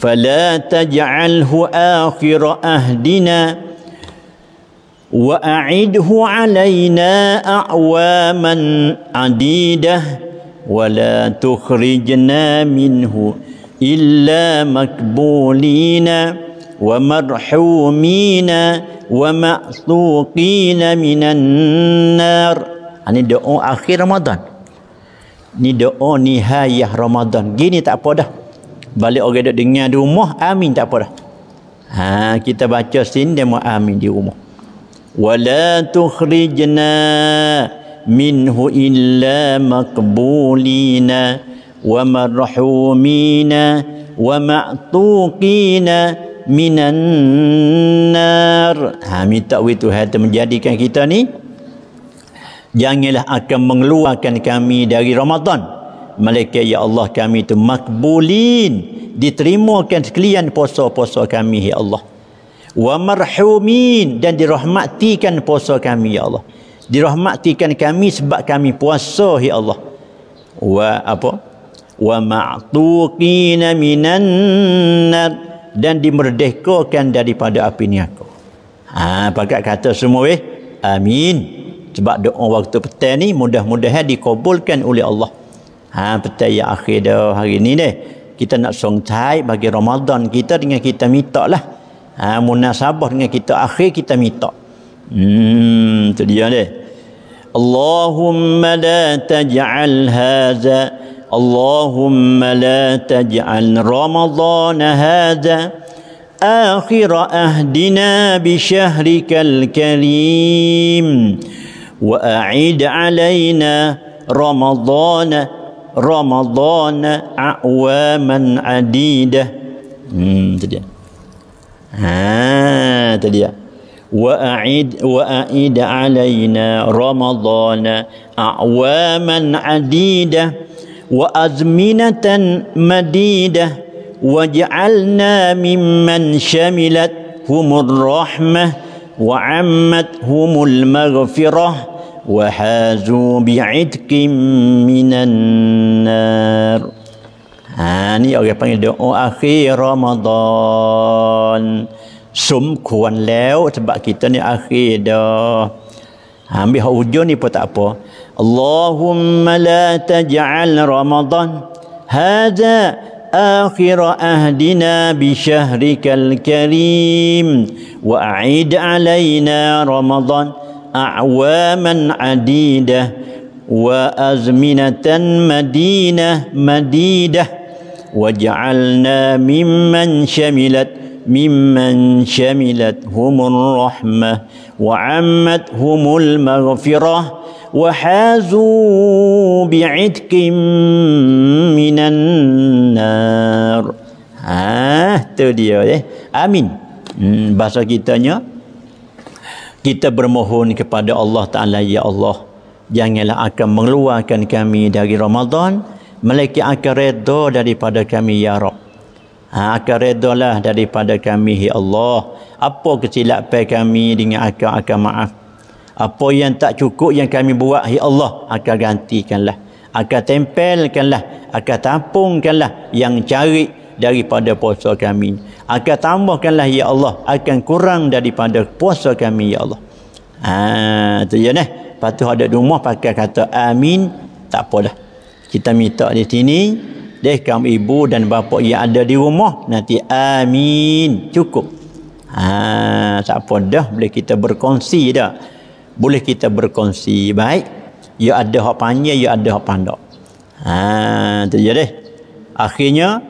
فلا تجعله آخر أهدنا وأعده علينا أعواما عديدة ولا تخرجنا منه إلا مكبولين ومرحومين ومأسوقين من النار Ini doa akhir Ramadan. Ini doa nihayah Ramadan. Gini tak apa dah balik orang duduk dengar di rumah amin tak apa dah ha, kita baca sini dia mau amin di rumah wala tukhrijna minhu illa maqbulina wa marhumina wa ma'tuqina minan nar ha, minta we Tuhan hati menjadikan kita ni janganlah akan mengeluarkan kami dari Ramadan malaikat ya Allah kami itu makbulin diterimakan sekalian puasa-puasa kami ya Allah wa marhumin dan dirahmatikan puasa kami ya Allah dirahmatikan kami sebab kami puasa ya Allah wa apa wa ma'tuqina minan dan dimerdekakan daripada api neraka. Ha pakat kata semua weh. Amin. Sebab doa waktu petang ni mudah-mudahan dikabulkan oleh Allah. Ha, petai yang akhir dah hari ni deh. Kita nak songtai bagi Ramadan kita dengan kita minta lah. Ha, munasabah dengan kita akhir kita minta. Hmm, tu dia deh. Allahumma la taj'al hadha Allahumma la taj'al Ramadan hadha آخر أهدنا بشهرك Wa a'id علينا رمضان رمضان أعواما عديدة تدي ها تدي وأعيد وأعيد علينا رمضان أعواما عديدة وأزمنة مديدة واجعلنا ممن شملت هم الرحمة وعمتهم المغفرة وحازوا بعتق من النار ha ni orang panggil doa oh, akhir Ramadan sum kuan lew sebab kita ni akhir dah ha, ambil hujung ni pun tak apa Allahumma la taj'al Ramadan hadha akhir ahdina bi syahrikal karim wa a'id alaina Ramadan أعواما عديدة وأزمنة مدينة مديدة وجعلنا ممن شملت ممن شملتهم الرحمة وعمتهم المغفرة وحازوا بعتق من النار. Ah, ha, itu dia eh. Amin. Hmm, bahasa kitanya kita bermohon kepada Allah Ta'ala, Ya Allah, janganlah akan mengeluarkan kami dari Ramadan, melainkan akan redha daripada kami, Ya Rab. Ha, akan redolah daripada kami, Ya Allah. Apa kesilapan kami dengan akan akan maaf. Apa yang tak cukup yang kami buat, Ya Allah, akan gantikanlah. Akan tempelkanlah. Akan tampungkanlah yang cari daripada puasa kami. Akan tambahkanlah ya Allah, akan kurang daripada puasa kami ya Allah. Ha, tu je neh. Patu ada di rumah pakai kata amin, tak apalah. Kita minta di sini deh kaum ibu dan bapa yang ada di rumah nanti amin cukup. Ha, tak apa dah boleh kita berkongsi dah. Boleh kita berkongsi baik. Ya ada hak panjang, ya ada hak pandak. Ha, tu je deh. Akhirnya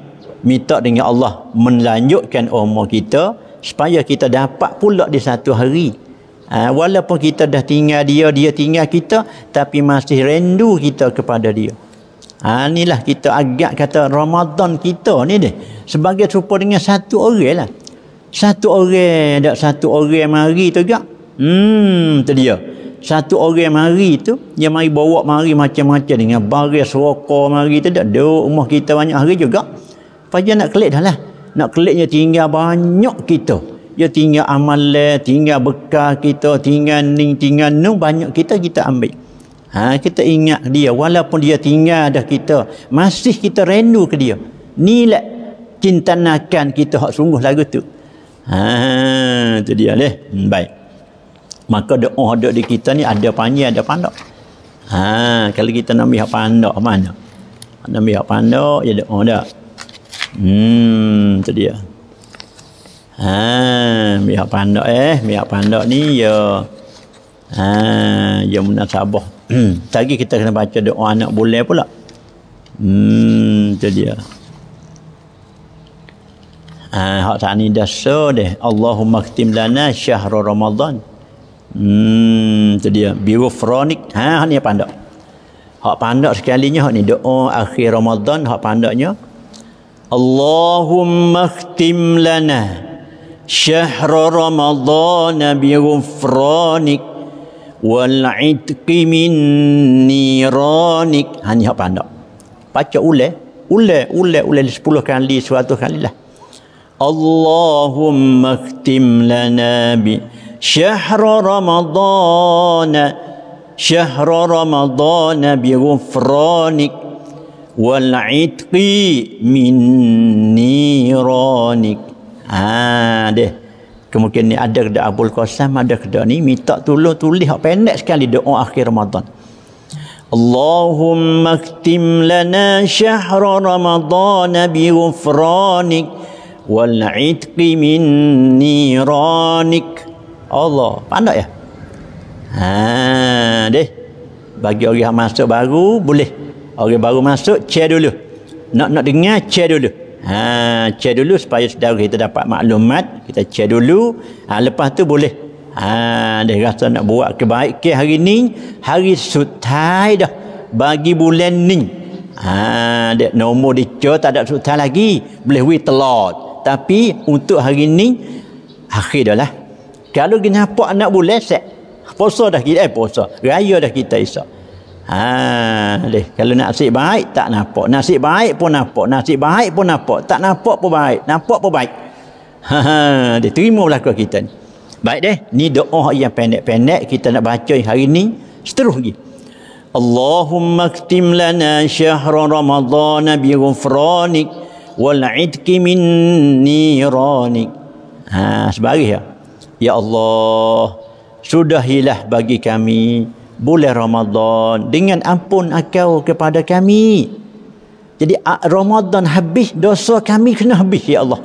minta dengan Allah melanjutkan umur kita supaya kita dapat pula di satu hari ha, walaupun kita dah tinggal dia dia tinggal kita tapi masih rendu kita kepada dia ha, inilah kita agak kata Ramadan kita ni deh sebagai serupa dengan satu orang lah satu orang tak satu orang mari tu juga hmm tu dia satu orang mari tu dia mari bawa mari macam-macam dengan baris rokok mari tu dak duk rumah kita banyak hari juga Fajar nak kelik dah lah. Nak keliknya tinggal banyak kita. Ya tinggal amalan, tinggal bekal kita, tinggal ni, tinggal nu banyak kita kita ambil. Ha, kita ingat dia walaupun dia tinggal dah kita, masih kita rendu ke dia. Ni lah cinta nakan kita hak sungguh lagu tu. Ha, tu dia leh. Hmm, baik. Maka doa ada di kita ni ada panjang ada pandak. Ha, kalau kita nak ambil hak pandak mana? Nak ambil hak pandak ya doa dah. Hmm, tu dia. Ha, pihak pandak eh, pihak pandak ni ya. Ha, ya munasabah. Tadi kita kena baca doa anak boleh pula. Hmm, tu dia. Ha, hak tani dah so deh. Allahumma khtim lana syahr Ramadan. Hmm, tu dia. Biro fronik. Ha, ni pandak. Hak pandak sekalinya hak ni doa akhir Ramadan hak pandaknya. اللهم اختم لنا شهر رمضان بغفرانك والعتق من نيرانك هاني هبا عندك باكي أولي أولي أولي أولي لسبولة كان لي سواء كان لله اللهم اختم لنا بشهر رمضان شهر رمضان بغفرانك Walidqi min niranik ha deh kemungkinan ni ada kedak al Qasim ada kedak ni minta tolong tulis hak pendek sekali doa akhir Ramadan Allahumma ktim lana syahr Ramadan bi ghufranik wal min niranik Allah pandai ya ha deh bagi orang yang masuk baru boleh Orang baru masuk, cek dulu. Nak-nak dengar, cek dulu. Ha, cek dulu supaya saudara kita dapat maklumat. Kita cek dulu. Ha, lepas tu boleh. Ha, dia rasa nak buat ke hari ni. Hari sutai dah. Bagi bulan ni. Ha, dia, nombor dia cek, tak ada sutai lagi. Boleh wait a lot. Tapi untuk hari ni, akhir dah lah. Kalau kita nampak anak bulan, set. Poso dah kita, eh poso. Raya dah kita isap. Ah, ha, deh kalau nasib baik tak nampak nasib baik pun nampak nasib baik pun nampak tak nampak pun baik nampak pun baik ha ha dia terimalah kau kita ni baik deh ni doa yang pendek-pendek kita nak baca hari ni seterusnya Allahumma ktim lana syahr Ramadan bi ghufranik wal idki min niranik ha sebaris ya ya Allah sudahilah bagi kami bulan Ramadan dengan ampun akau kepada kami. Jadi Ramadan habis dosa kami kena habis ya Allah.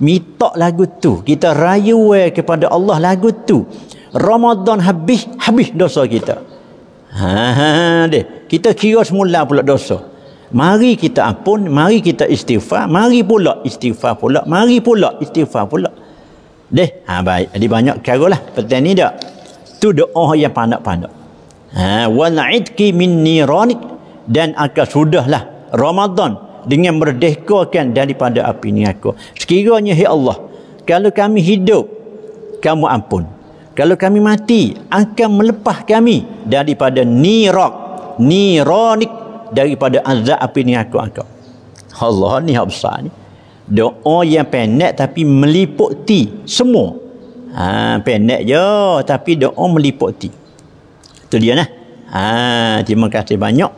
Minta lagu tu, kita rayu kepada Allah lagu tu. Ramadan habis, habis dosa kita. Ha, ha, ha deh. Kita kira semula pula dosa. Mari kita ampun, mari kita istighfar, mari pula istighfar pula, mari pula istighfar pula. Deh, ha baik. Jadi banyak caralah. Petang ni dak. Tu doa yang panak-panak ha wal itqi min niranik dan akan sudahlah Ramadan dengan merdekakan daripada api neraka sekiranya hai Allah kalau kami hidup kamu ampun kalau kami mati akan melepah kami daripada nirak nironik daripada azab api neraka engkau Allah ni hak besar ni doa yang pendek tapi meliputi semua ha, pendek je tapi doa meliputi Tu dia lah. Ha, terima kasih banyak.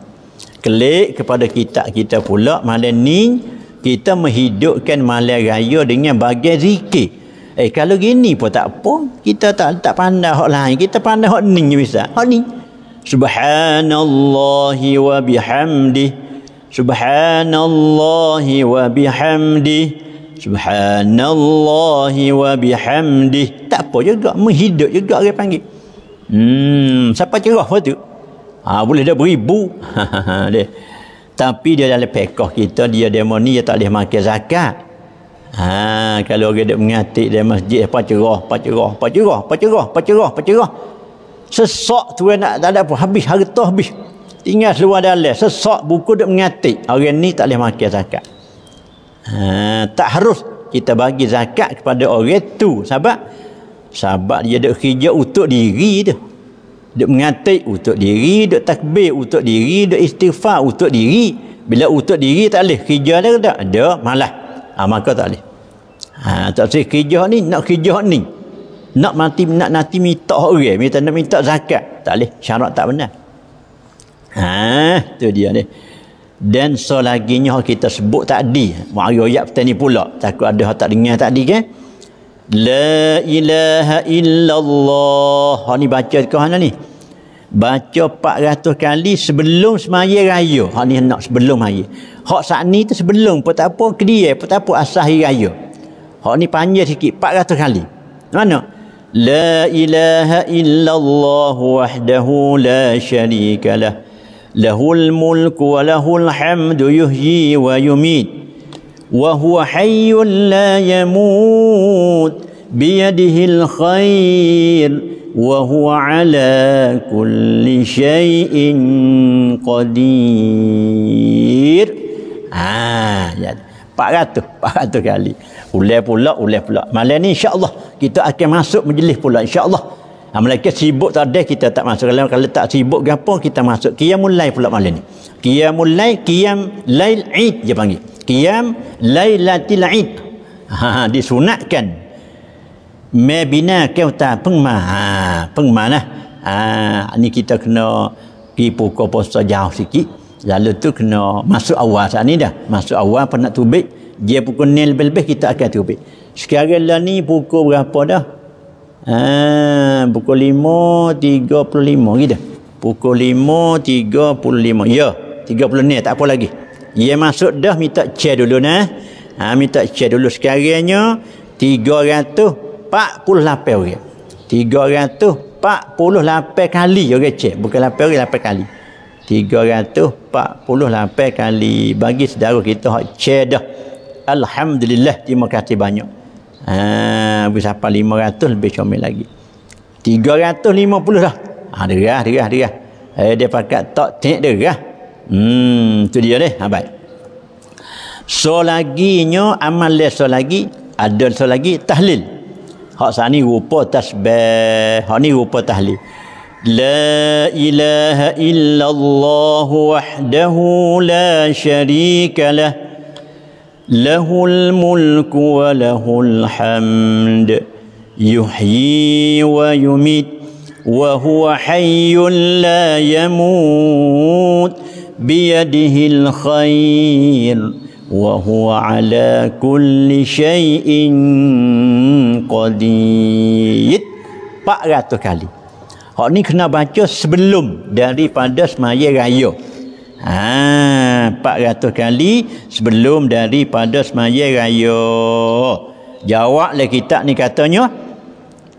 Klik kepada kita kita pula malam ni. Kita menghidupkan malam raya dengan bagai zikir. Eh kalau gini pun tak apa. Kita tak tak pandai hak lain. Kita pandai hak ni ni bisa. Hak ni. Subhanallah wa bihamdi. Subhanallah wa bihamdi. Subhanallah wa bihamdi. Tak apa juga menghidup juga dia panggil. Hmm, siapa cerah waktu? tu? Ha, boleh dia beribu. dia. Tapi dia dalam pekoh kita, dia demoni, dia tak boleh makan zakat. Ha, kalau orang dia mengatik dia masjid, apa cerah, apa cerah, apa cerah, apa cerah, apa cerah, apa cerah. Sesak tu nak tak ada apa, habis tu habis. Tinggal seluar dalam, sesak buku dia mengatik. Orang ni tak boleh makan zakat. Ha, tak harus kita bagi zakat kepada orang tu. Sebab sahabat dia ada kerja untuk diri dia dia mengatik untuk diri dia takbir untuk diri dia istighfar untuk diri bila untuk diri tak boleh kerja dia tak ada malah ha, maka tak boleh ha, tak boleh kerja ni nak kerja ni nak mati nak nanti minta orang minta nak minta zakat tak boleh syarat tak benar ha tu dia ni dan selaginya kita sebut tadi mak ayat petani pula takut ada yang tak dengar tadi kan La ilaha illallah. Ha ni baca kau hana ni. Baca 400 kali sebelum semaya raya. Ha ni nak sebelum raya. Hak saat ni tu sebelum pun tak apa kedia, pun tak apa asah raya. Hak ni panjang sikit 400 kali. Mana? La ilaha illallah wahdahu la syarikalah. Lahul mulku wa lahul hamdu yuhyi wa yumiit. وهو حي لا يموت بيده الخير وهو على كل شيء قدير ah 400 400 kali ulah pula ulah pula malam ni insyaallah kita akan masuk majlis pula insyaallah ha, mereka sibuk tak ada kita tak masuk kalau, kalau tak sibuk gapo kita masuk qiyamul lail pula malam ni qiyamul lail qiyam lail id dia panggil qiyam lailatul id ha, ha, disunatkan mebina kewta pengma ha, pengma lah ha, ni kita kena pergi pukul posa jauh sikit lalu tu kena masuk awal saat ni dah masuk awal pernah tubik dia pukul ni lebih-lebih kita akan tubik sekarang lah ni pukul berapa dah ha, pukul 5.35 gitu pukul 5.35 ya 30 ni tak apa lagi ia masuk dah minta cek dulu nah. Ha minta cek dulu sekarangnya 348 orang. 348 kali orang cek, bukan 8 orang 8 kali. 348 kali bagi saudara kita hak cek dah. Alhamdulillah terima kasih banyak. Ha lebih sampai 500 lebih comel lagi. 350 dah. Ha derah derah derah. Eh dia pakat tak tek derah. Hmm, tu dia deh, ha baik. Solaginyo amal le solagi, ada solagi tahlil. Hak sani rupa tasbih, hak ni rupa tahlil. La ilaha illallah wahdahu la syarika lah. Lahul mulku wa lahul hamd. Yuhyi wa yumit. Wa huwa hayyun la yamut. بيده الخير وهو على كل شيء قدير 400 kali. Hak ni kena baca sebelum daripada semaya raya. Ha, 400 kali sebelum daripada semaya raya. Jawablah kitab ni katanya.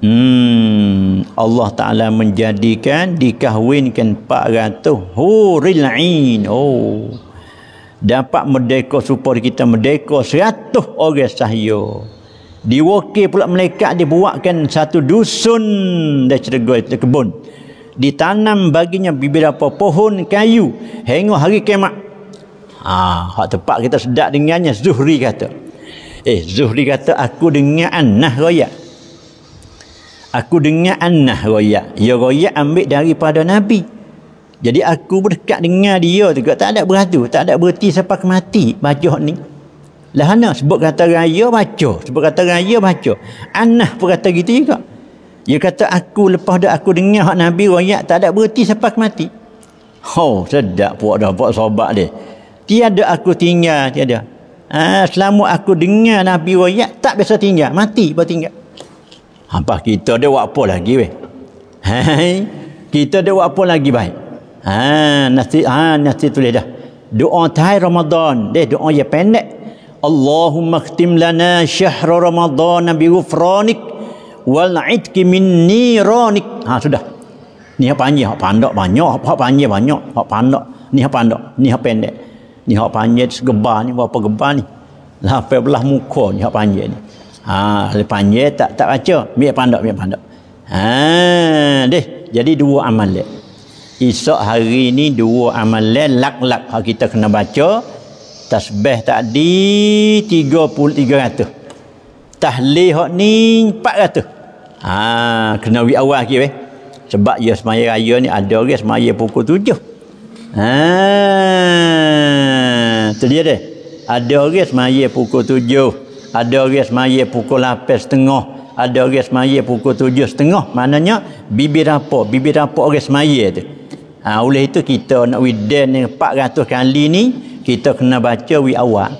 Hmm. Allah Ta'ala menjadikan dikahwinkan 400 huril a'in. Oh. Dapat merdeka supaya kita merdeka 100 orang sahaya. Diwakil pula malaikat dibuatkan satu dusun dari cergoi itu kebun. Ditanam baginya beberapa pohon kayu. Hingga hari kemak. Ha, ah, tepat kita sedap dengannya Zuhri kata. Eh Zuhri kata aku dengan Nahrayat aku dengar annah royak ya royak ambil daripada nabi jadi aku berdekat dengar dia juga tak ada beratu tak ada berhenti sampai mati baca ni Lahana ana sebut kata raya baca sebut kata raya baca annah pun kata gitu juga dia kata aku lepas dah aku dengar hak nabi royak tak ada berhenti sampai mati. oh sedap puak dah puak sobat dia tiada aku tinggal tiada ah ha, selama aku dengar nabi royak tak biasa tinggal mati baru tinggal apa kita dia buat apa lagi weh? Hai, kita dia buat apa lagi baik? Ha, nanti ha nanti tulis dah. Doa tahai Ramadan, deh doa yang pendek. Allahumma khtim lana syahr Ramadan bi ghufranik wal itqi min niranik. Ha sudah. Ni apa panjang, apa pandak banyak, apa panjang banyak, apa pandak. Ni apa pandak, ni apa pendek. Ni apa panjang segebar ni, berapa gebar ni? Lah, belah muka ni apa panjang ni. Ha, lepas ye, tak tak baca. Mik pandok, mik pandok. Ha, deh. Jadi dua amalan. Esok hari ni dua amalan lak-lak kita kena baca. Tasbih tadi 3300. Tahlih hok ni 400. Ha, kena wi awal lagi eh. Sebab ya semaya raya ni ada orang semaya pukul 7. Ha, tu dia deh. Ada orang semaya pukul 7 ada orang semaya pukul 8.30 ada orang semaya pukul tujuh setengah maknanya bibir apa bibir apa orang semaya tu ha, oleh itu kita nak widen ni empat ratus kali ni kita kena baca wi awal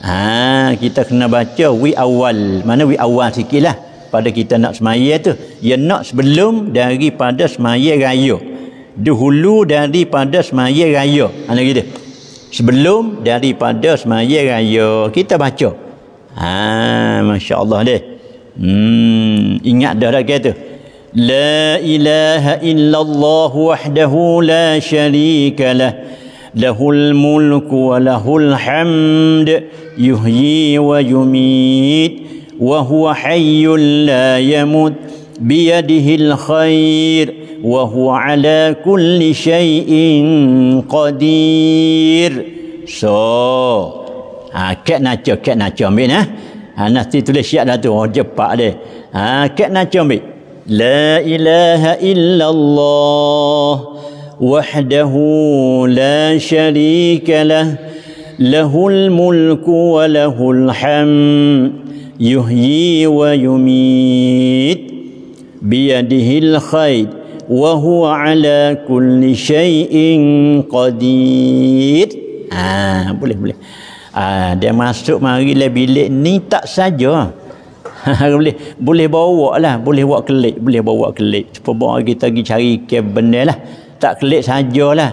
ha, kita kena baca wi awal mana wi awal sikit lah pada kita nak semaya tu ia ya nak sebelum daripada semaya raya dahulu daripada semaya raya mana ha, gitu sebelum daripada semaya raya kita baca Ha, masya-Allah deh. Hmm, ingat dah dah kata. La ilaha illallah wahdahu la syarika lah. Lahul mulku wa lahul hamd yuhyi wa yumit wa huwa hayyul la yamut biyadihil khair وهو ala kulli syai'in qadir. so Ha, kek naca, kek naca ambil Nah, Ha, ha nanti tulis syiat dah tu. Oh, jepak dia. Ha, kek naca ambil. La ilaha illallah wahdahu la syarika lah lahul mulku wa lahul ham yuhyi wa yumit al khayt wa huwa ala kulli shayin qadir Ah, boleh boleh Ah ha, dia masuk mari le lah bilik ni tak saja. boleh boleh bawa lah, boleh bawa kelik, boleh bawa kelik. Cepat bawa kita pergi cari ke benda lah. Tak kelik sajalah.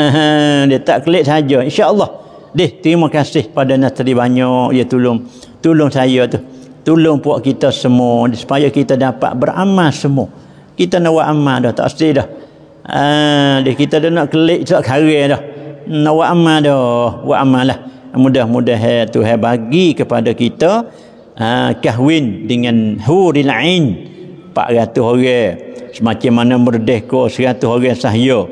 dia tak kelik saja. Insya-Allah. Deh, terima kasih pada Nasri banyak ya tolong. Tolong saya tu. Tolong buat kita semua supaya kita dapat beramal semua. Kita nak buat amal dah, tak sedih dah. Ah, dia kita dah nak kelik tak karir dah. Nak buat amal dah, buat amal lah mudah-mudahan Tuhan bagi kepada kita uh, kahwin dengan huril ain 400 orang semacam mana merdeka 100 orang sahaya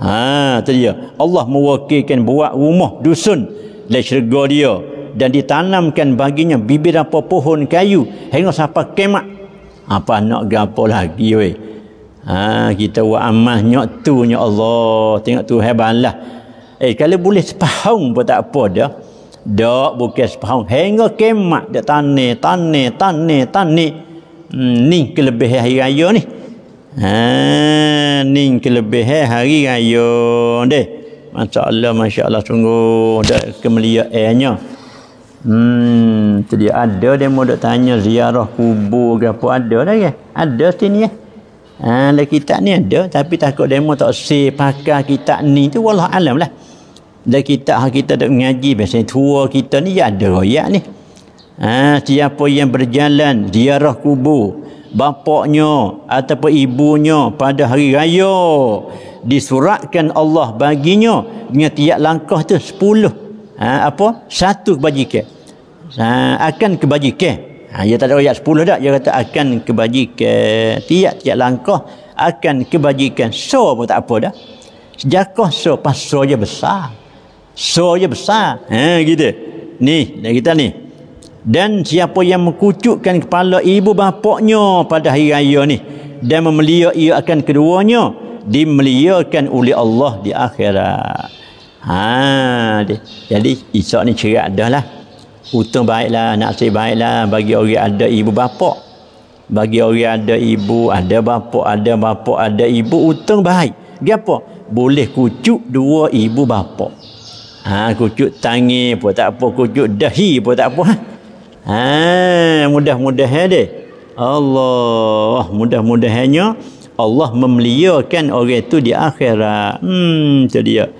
ha tu dia Allah mewakilkan buat rumah dusun di syurga dia dan ditanamkan baginya bibir apa pohon kayu hingga siapa kemak apa nak gapo lagi we ha kita buat amal nyok tu nyok ya Allah tengok tu hebatlah eh kalau boleh sepahong pun tak apa dah Dok bukan sepaham. Hingga kemat dia tani, tani, tani, tani. Hmm, ni kelebihan hari raya ni. Ha, ni kelebihan hari raya. Deh. Masya Allah, Masya Allah sungguh. Dah kemuliaannya. Hmm, jadi ada dia mau dok tanya ziarah kubur ke apa ada dah ya? Ada sini ya. Ha, lah kitab ni ada tapi takut demo tak sih pakar kitab ni tu wallah alam lah dan kita hak kita dak mengaji biasanya tua kita ni ya ada royak ni ha siapa yang berjalan ziarah kubur bapaknya ataupun ibunya pada hari raya disuratkan Allah baginya dengan tiap langkah tu sepuluh ha, apa satu kebajikan ha, akan kebajikan ha, dia tak ada ayat sepuluh dah dia kata akan kebajikan tiap-tiap langkah akan kebajikan so pun tak apa dah sejakoh so pasal dia besar So Suaranya besar. Ha, gitu. Ni, dah kita ni. Dan siapa yang mengucukkan kepala ibu bapaknya pada hari raya ni. Dan memelia ia akan keduanya. Dimeliakan oleh Allah di akhirat. Ha, di. Jadi, isyak ni cerak dah lah. Untung baiklah, nasib baiklah bagi orang ada ibu bapak. Bagi orang ada ibu, ada bapak, ada bapak, ada ibu, utang baik. Dia apa? Boleh kucuk dua ibu bapak. Ha, kucuk tangi pun tak apa. Kucuk dahi pun tak apa. Ha, ha mudah-mudahnya deh. Allah mudah-mudahnya Allah memeliakan orang itu di akhirat. Hmm, itu dia.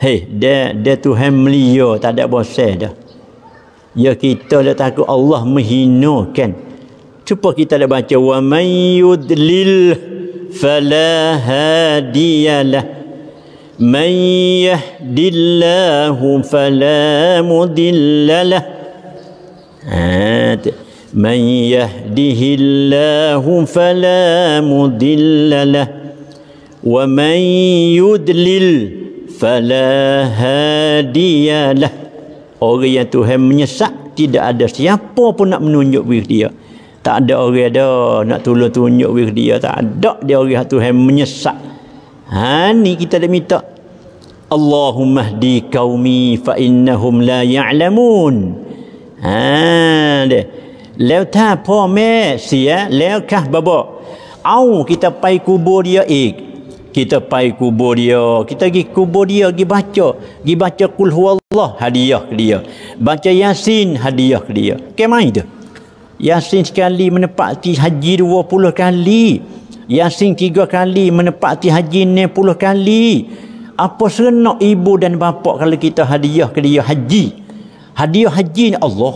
Hei, dia, dia Tuhan melia. Tak ada bosan dah. Ya kita dah takut Allah menghinakan. Cuba kita dah baca. Wa man yudlil falahadiyalah. من يهد الله فلا مضل له من يهده الله فلا مضل له ومن يدلل فلا هادي له Orang yang Tuhan menyesat Tidak ada siapa pun nak menunjuk wih dia Tak ada orang ada nak tolong tunjuk wih dia Tak ada dia orang yang Tuhan menyesat Ha ni kita dah minta. Allahumma hdi qaumi fa innahum la ya'lamun. Ha dia. Lalu ta pa me sia, ya. lalu kah babo, Au kita pai kubur dia ik. Eh, kita pai kubur dia, kita pergi kubur dia, pergi baca. Pergi baca kul huwallah hadiah ke dia. Baca yasin hadiah ke dia. Kemain dia. Yasin sekali menepati haji 20 kali. Yasin tiga kali menepati haji ni puluh kali apa serenak ibu dan bapak kalau kita hadiah ke dia haji hadiah haji ni Allah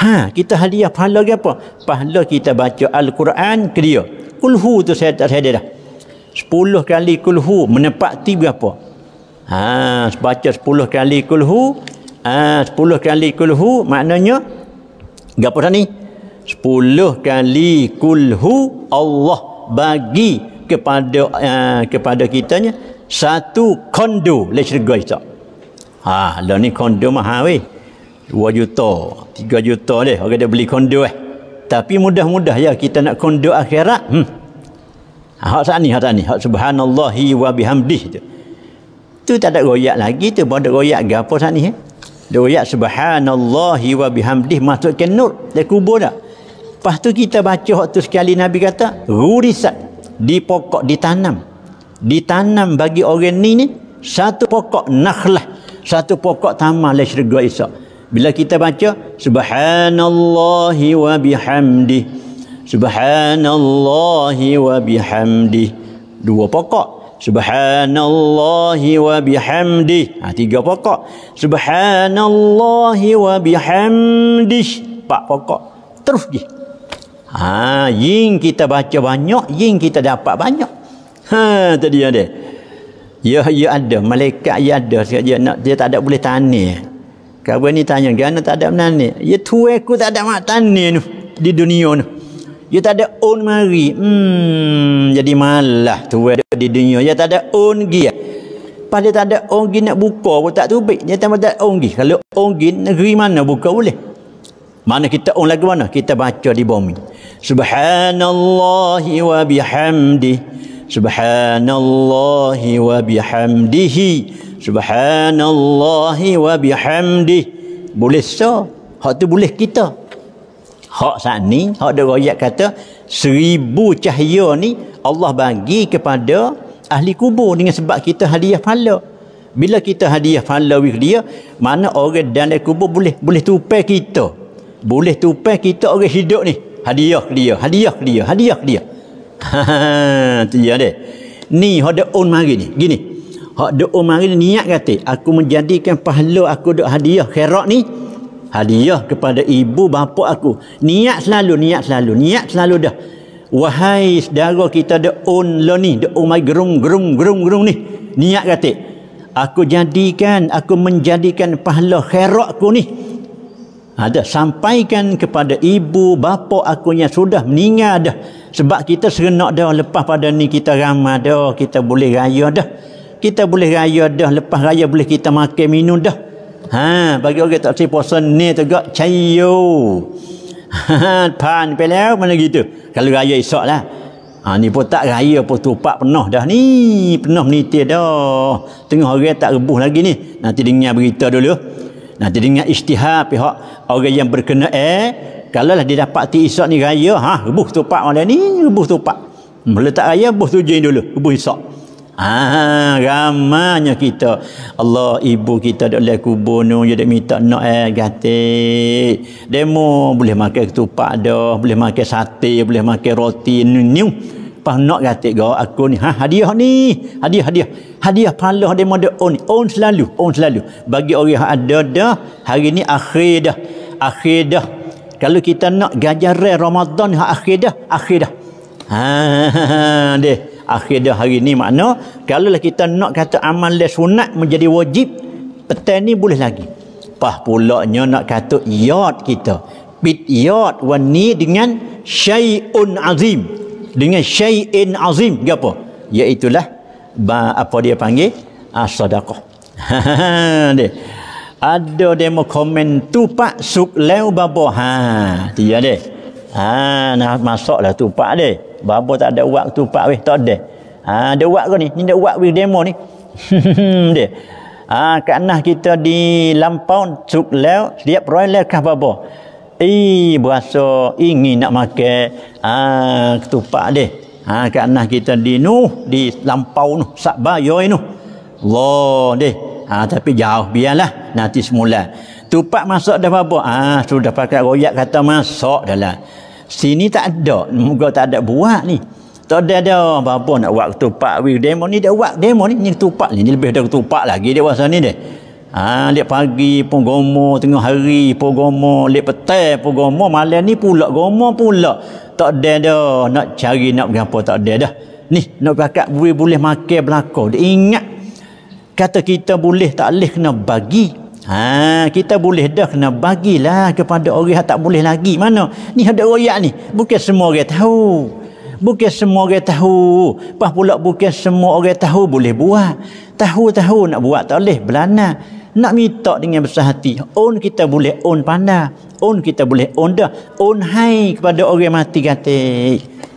ha kita hadiah pahala ke apa pahala kita baca Al-Quran ke dia kulhu tu saya tak saya dah sepuluh kali kulhu menepati berapa ha baca sepuluh kali kulhu ha sepuluh kali kulhu maknanya berapa ni sepuluh kali kulhu Allah bagi kepada uh, kepada kitanya satu kondo le syurga kita. Ha, lah ni kondo mahal weh. 2 juta, 3 juta leh orang dia beli kondo eh. Tapi mudah-mudah ya kita nak kondo akhirat. Hmm. Hak sani, hak sani. Hak subhanallah wa bihamdih tu. Tu tak ada royak lagi tu. Bukan ada royak ke apa sani eh. Dia royak subhanallah wa bihamdih masuk ke nur. Dia kubur tak? Lepas tu kita baca waktu sekali Nabi kata, rurisat di pokok ditanam. Ditanam bagi orang ni ni satu pokok nakhlah, satu pokok tamar la syurga Isa. Bila kita baca subhanallahi wa bihamdi. Subhanallahi wa bihamdi. Dua pokok. Subhanallahi wa bihamdi. Ha, tiga pokok. Subhanallahi wa bihamdi. Empat pokok. Terus pergi. Ha, yin kita baca banyak, yin kita dapat banyak. Ha, tadi ada. Ya, ya ada. Malaikat ya ada. Dia, nak, dia tak ada boleh tani. Kabar ni tanya, kenapa tak ada menani? Ya tuweku tak ada mak tani ni. Di dunia ni. Dia ya, tak ada on mari. Hmm, jadi malah tu ada di dunia. Dia ya, tak ada on gi. Pada tak ada on gi nak buka pun tak tubik. Dia tak ada on gi. Kalau on gi negeri mana buka boleh. Mana kita on lagu mana? Kita baca di bumi. Subhanallah wa bihamdi. Subhanallah wa bihamdihi. Subhanallah wa bihamdi. Boleh so? Hak tu boleh kita. Hak saat ni, hak ada rakyat kata, seribu cahaya ni Allah bagi kepada ahli kubur dengan sebab kita hadiah pahala. Bila kita hadiah pahala dia, mana orang dan ahli kubur boleh boleh tupai kita boleh tupai kita orang hidup ni hadiah dia hadiah dia hadiah dia ha dia deh ni hok de on mari ni gini hok de on mari ni niat kata aku menjadikan pahala aku dok hadiah kerak ni hadiah kepada ibu bapa aku niat selalu niat selalu niat selalu dah wahai saudara kita de on lo ni de on mari gerung gerung gerung gerung ni niat kata aku jadikan aku menjadikan pahala khairat aku ni ada sampaikan kepada ibu bapa aku yang sudah meninggal dah sebab kita serenak dah lepas pada ni kita ramah dah kita boleh raya dah kita boleh raya dah lepas raya boleh kita makan minum dah ha bagi orang tak sempat puasa ni tegak cayo ha, pan pelau mana gitu kalau raya esok lah ha, ni pun tak raya pun tupak penuh dah ni penuh menitir dah tengah orang tak rebuh lagi ni nanti dengar berita dulu Nah, jadi dengan ijtihad pihak orang yang berkena eh, kalau lah dia dapat isyak ni raya, ha, rebuh tupak malam ni, rebuh tupak. Meletak hmm, raya, rebuh tujuin dulu, rebuh isyak. Ah, ha, ramanya kita. Allah ibu kita dak boleh kubur ni, dia minta nak eh gati. Demo boleh makan ketupat dah, boleh makan sate, boleh makan roti ni pas nak kata gaw aku ni ha hadiah ni hadiah hadiah hadiah pahala dia mode own own selalu own selalu bagi orang yang ada dah hari ni akhir dah akhir dah kalau kita nak gajaran Ramadan hak akhir dah akhir dah ha, ha, ha deh akhir dah hari ni makna kalau kita nak kata amal sunat menjadi wajib petang ni boleh lagi pas pulaknya nak kata yad kita bit yad wani dengan syai'un azim dengan syai'in azim dia apa iaitulah apa dia panggil as-sadaqah ah, ha, ada demo komen tu pak suk leu babo ha dia deh ha nak masuklah tu pak deh babo tak ada uang tu pak weh tak ada ha ada uang ke ni ni nak uang we demo ni deh ha kanah kita di lampau suk leu setiap royal kah babo eh berasa ingin nak makan ah ha, ketupat deh ha kat anak kita di nu di lampau nu sabar yo nu Allah deh ha tapi jauh biarlah nanti semula tupat masuk dah apa ah ha, sudah pakai royak kata masuk dalam sini tak ada moga tak ada buah ni tak ada ada apa-apa nak buat ketupat demo ni dia buat demo ni ni ketupat ni, ni lebih dah ketupat lagi dia rasa ni deh Ha, lihat pagi pun gomo, tengah hari pun gomo, lihat petai pun gomo, malam ni pula gomo pula. Tak ada dah, nak cari nak pergi apa tak ada dah. Ni, nak berkat boleh, boleh makan belakang. Dia ingat, kata kita boleh tak boleh kena bagi. Ha, kita boleh dah kena bagilah kepada orang yang tak boleh lagi. Mana? Ni ada royak ni. Bukan semua orang tahu. Bukan semua orang tahu. Pas pula bukan semua orang tahu boleh buat. Tahu-tahu nak buat tak boleh. Belanak nak minta dengan besar hati on kita boleh on pandai on kita boleh on dah on hai kepada orang yang mati kata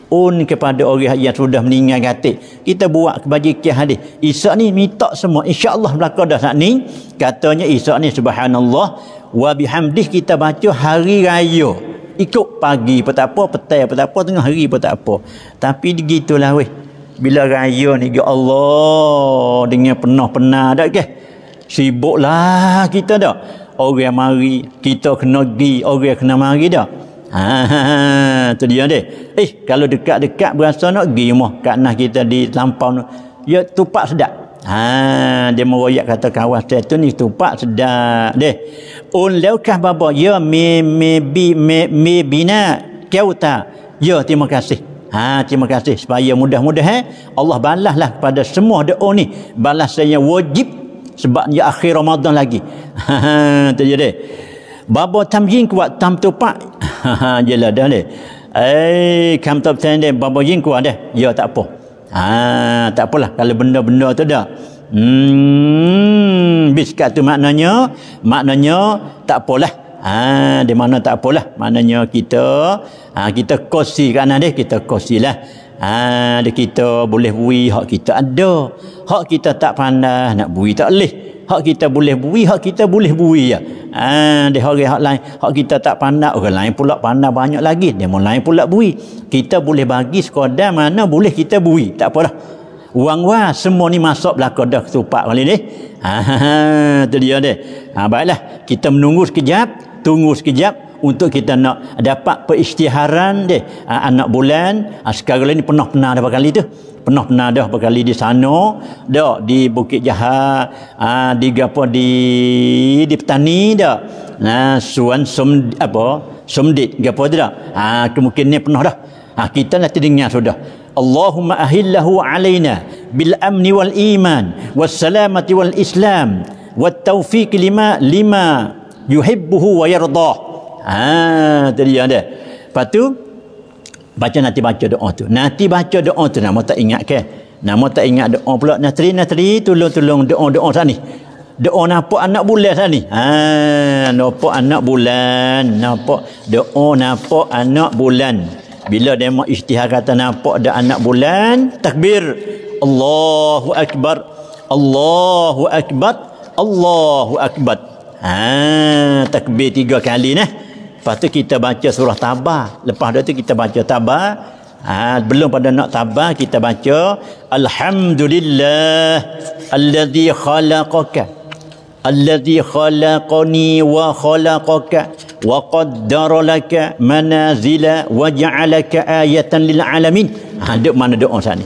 on kepada orang yang sudah meninggal kata kita buat kebajikan hadis isa ni minta semua insyaallah berlaku dah saat ni katanya isa ni subhanallah wa bihamdih kita baca hari raya ikut pagi pun tak apa petai pun tak apa tengah hari pun tak apa tapi gitulah weh bila raya ni ya Allah dengan penuh penuh dak ke sibuklah kita dah orang mari kita kena pergi orang kena mari dah ha, ha, ha, ha. tu dia deh eh kalau dekat-dekat berasa nak pergi rumah kat nah kita di lampau tu ya tupak sedap ha dia meroyak kata kawas tu ni tupak sedap deh un leukah babo, ya me me bi me me bina keuta ya terima kasih Ha, terima kasih supaya mudah-mudah eh? Allah balaslah kepada semua doa ni balasannya wajib sebab dia akhir Ramadan lagi. Ha ha deh. Baba tamjing kuat tam tu pak. Ha ha jelah dah deh. Eh kam tu tende baba jing kuat deh. Ya tak apa. Ha tak apalah kalau benda-benda tu dah. Hmm bis tu maknanya maknanya tak apalah. Ha, di mana tak apalah. Maknanya kita ha, kita kosi kanan dia, kita kosilah ha, ada kita boleh bui hak kita ada hak kita tak pandai nak bui tak boleh hak kita boleh bui hak kita boleh bui ya ha, ada orang hak lain hak kita tak pandai orang lain pula pandai banyak lagi dia mau lain pula bui kita boleh bagi sekadar mana boleh kita bui tak apalah uang wah semua ni masuk belakang dah ketupat balik ni ha, ha, ha, tu dia dia ha, baiklah kita menunggu sekejap tunggu sekejap untuk kita nak dapat peristiharan dia ha, anak bulan ha, sekarang ni pernah pernah dah kali tu pernah pernah dah berkali di sana dah di Bukit Jahat ha, ah, di apa di di petani dah nah ha, suan sum apa sumdit apa tu dah ha, kemungkinan pernah dah ha, kita nak dengar sudah Allahumma ahillahu alaina bil amni wal iman was salamati wal islam wat tawfiq lima lima yuhibbuhu wa yardahu Ha tadi yang dia. Lepas tu baca nanti baca doa tu. Nanti baca doa tu nama tak ingat ke? Nama tak ingat doa pula natri natri, tolong-tolong doa-doa sana ni. Doa nampak anak bulan sana ni. Ha nampak anak bulan, nampak doa nampak anak bulan. Bila dia mak isytihar kata nampak ada anak bulan, takbir. Allahu akbar. Allahu akbar. Allahu akbar. Ha takbir tiga kali nah. Lepas tu kita baca surah Tabah. Lepas tu kita baca Tabah. Ha, belum pada nak tabah kita baca alhamdulillah allazi khalaqaka allazi khalaqani wa khalaqaka wa qaddara laka manazila wa ja'alaka ayatan lil alamin ha dek mana doa sana ni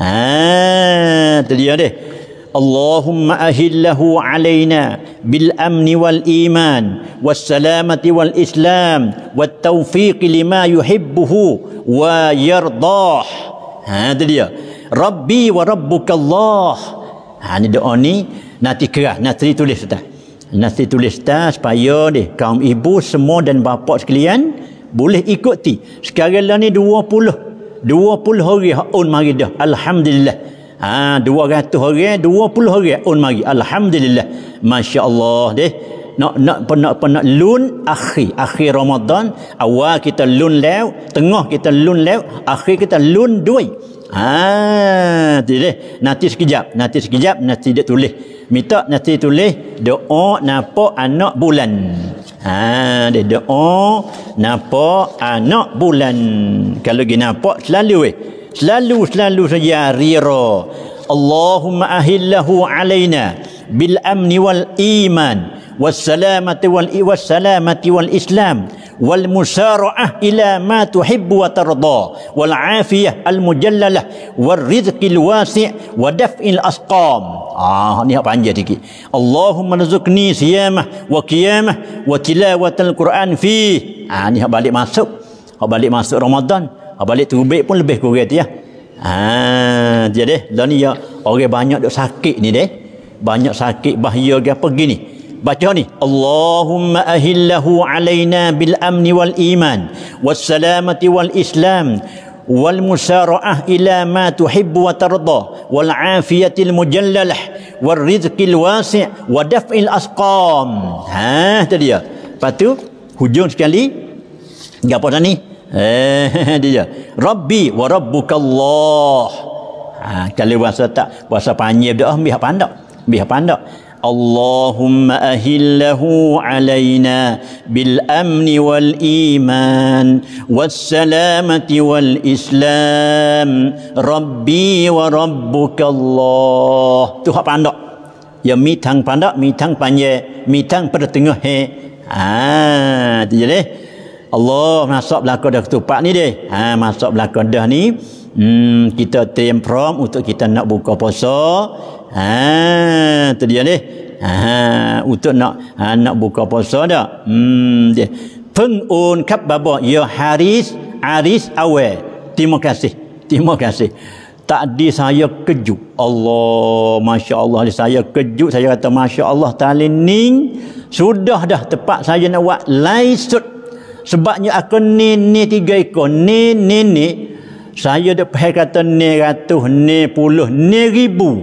ha tu dia deh اللهم أهله علينا بالأمن والإيمان والسلامة والإسلام والتوفيق لما يحبه ويرضاه هذا دي ربي وربك الله يعني دعوني نتكره نتري تلستا نتري تلستا سبايا دي كام إبو سمو دن بابا سكليان boleh ikuti sekarang ni 20 20 hari ha'un maridah Alhamdulillah Ha, 200 orang, 20 orang on mari. Alhamdulillah. Masya Allah. Deh. Nak, nak, nak, nak, nak, nak lun akhir. Akhir Ramadan. Awal kita lun lew. Tengah kita lun lew. Akhir kita lun duit. Ha, tidak. Nanti sekejap. Nanti sekejap. Nanti dia tulis. Minta nanti tulis. Doa napa anak bulan. Ha, dia doa napa anak bulan. Kalau gini nampak selalu weh selalu-selalu saja riro Allahumma ahillahu alaina bil amni wal iman was salamati wal was salamati wal islam wal musara'ah ila ma tuhibbu wa tarda wal afiyah al mujallalah war rizqil wasi' wa daf'il asqam ah ni apa panjang sikit Allahumma rizqni siyamah wa qiyamah wa tilawatal quran fi ah ni balik masuk balik masuk Ramadan Ah, balik terubik pun lebih kurang tu ya. Ha, dia deh, dan lah ya orang banyak dok sakit ni deh. Banyak sakit bahaya ke apa gini. Baca ni. Allahumma ahillahu alaina bil amn wal iman was salamati wal islam wal musara'ah ila ma tuhibbu wa tarda wal afiyatil mujallalah wal rizqil wasi' wa daf'il asqam. Ha, tadi dia. Lepas tu hujung sekali. Gapo dah ni? Eh dia. Rabbi wa rabbukallah. Ha kalau bahasa tak bahasa panjang dia ah biar pandak. Biar pandak. Allahumma ahillahu alaina bil amni wal iman was salamati wal islam rabbi wa rabbukallah tu hak pandak ya mitang pandak mitang panjang, mitang mi pada tengah he ah tu je leh Allah masuk belakang dah ketupat ni deh. Ha, masuk belakang dah ni. Hmm, kita train prom untuk kita nak buka puasa. Ha, tu dia ni. Ha, untuk nak ha, nak buka puasa dah. Hmm, deh. Pengun kap babo ya Haris Aris awe. Terima kasih. Terima kasih. Tadi saya kejut. Allah, Masya Allah. Saya kejut. Saya kata, Masya Allah, talining. Sudah dah tepat saya nak buat. Laisut sebabnya aku ni ni tiga ekor ni ni ni saya ada pernah kata ni ratus ni puluh ni ribu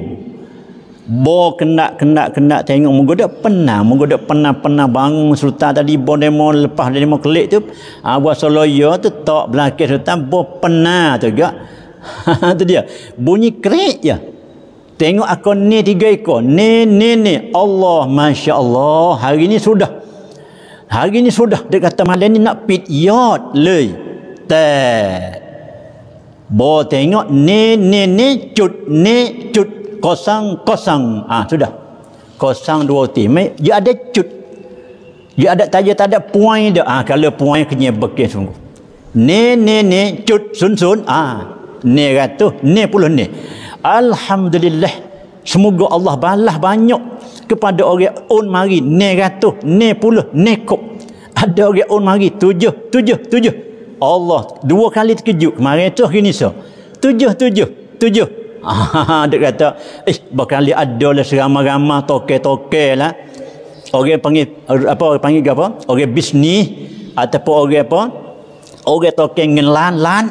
bo kena kena kena tengok moga dak pernah moga dak pernah pernah bangun sultan tadi bo demo lepas dari demo kelik tu awak seloya tu tak belakang sultan bo pernah tu gak tu dia bunyi krik ya tengok aku ni tiga ekor ni ni ni Allah masya-Allah hari ni sudah Hari ini sudah dia kata malam ni nak pit yot lei. Tak. Bo tengok ni ni ni cut ni cut kosong kosong. Ah sudah. Kosong dua ti, Dia ada cut. Dia ada tajam tak ada poin dia. Ah ha, kalau point kena bekas sungguh. Ni ni ni cut sun sun. Ah ha, ni ratus ni puluh ni. Alhamdulillah. Semoga Allah balas banyak kepada orang on mari ne ratuh ne puluh ne kop ada orang on mari tujuh tujuh tujuh Allah dua kali terkejut kemarin tu kini so tujuh tujuh tujuh ha, dia kata eh berkali ada lah seramah-ramah toke-toke lah orang panggil apa orang panggil apa orang bisni ataupun orang apa orang toke dengan lan-lan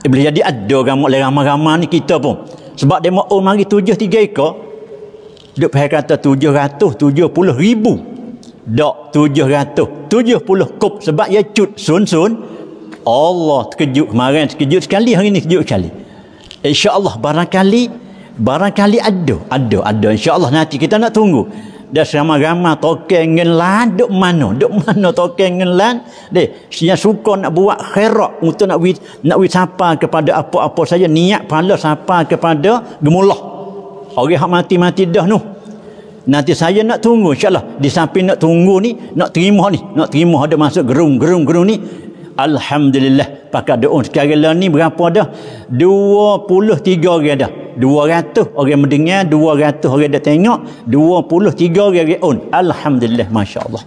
eh, boleh jadi ada ramah-ramah ni kita pun sebab dia mau mari tujuh tiga ikut Duk pihak kata 770 ribu. Dok 700. 70 kup sebab ia cut sun-sun. Allah terkejut kemarin. Terkejut sekali. Hari ini terkejut sekali. InsyaAllah barangkali. Barangkali ada. Ada. Ada. InsyaAllah nanti kita nak tunggu. Dah seramah-ramah tokeng dengan lan. Duk mana. Duk mana tokeng dengan lan. Deh. Sehingga suka nak buat kherak. Untuk nak nak wisapa kepada apa-apa saja. Niat pahala sapa kepada gemuloh. Gemuloh orang hak mati-mati dah nu. Nanti saya nak tunggu insyaallah di samping nak tunggu ni nak terima ni, nak terima ada masuk gerung-gerung-gerung ni. Alhamdulillah pakat doa sekarang lah ni berapa dah? 23 orang dah. 200 orang mendengar, 200 orang dah tengok, 23 orang on. Alhamdulillah masyaallah.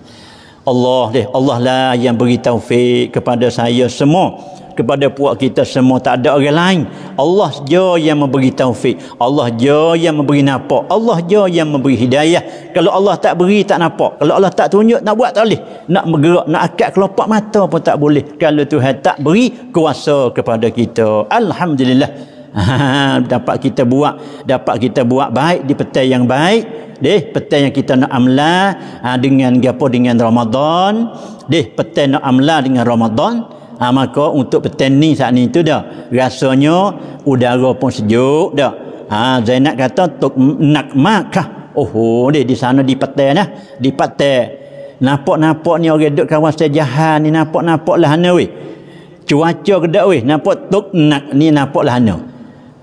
allah Allah deh Allah lah yang beri taufik kepada saya semua kepada puak kita semua tak ada orang lain Allah je yang memberi taufik Allah je yang memberi nampak Allah je yang memberi hidayah kalau Allah tak beri tak nampak kalau Allah tak tunjuk nak buat tak boleh nak bergerak nak akat kelopak mata pun tak boleh kalau Tuhan tak beri kuasa kepada kita Alhamdulillah dapat kita buat dapat kita buat baik di petai yang baik deh petai yang kita nak amla ha, dengan gapo dengan Ramadan deh petai nak amla dengan Ramadan ha, maka untuk petani saat ni tu dah rasanya udara pun sejuk dah ha, Zainab kata tuk nak makah oh, oh dia di sana di petai nah di petai nampak-nampak ni orang duduk kawasan jahan ni nampak-nampak lah ana weh cuaca kedak weh nampak tuk nak ni nampak lah ana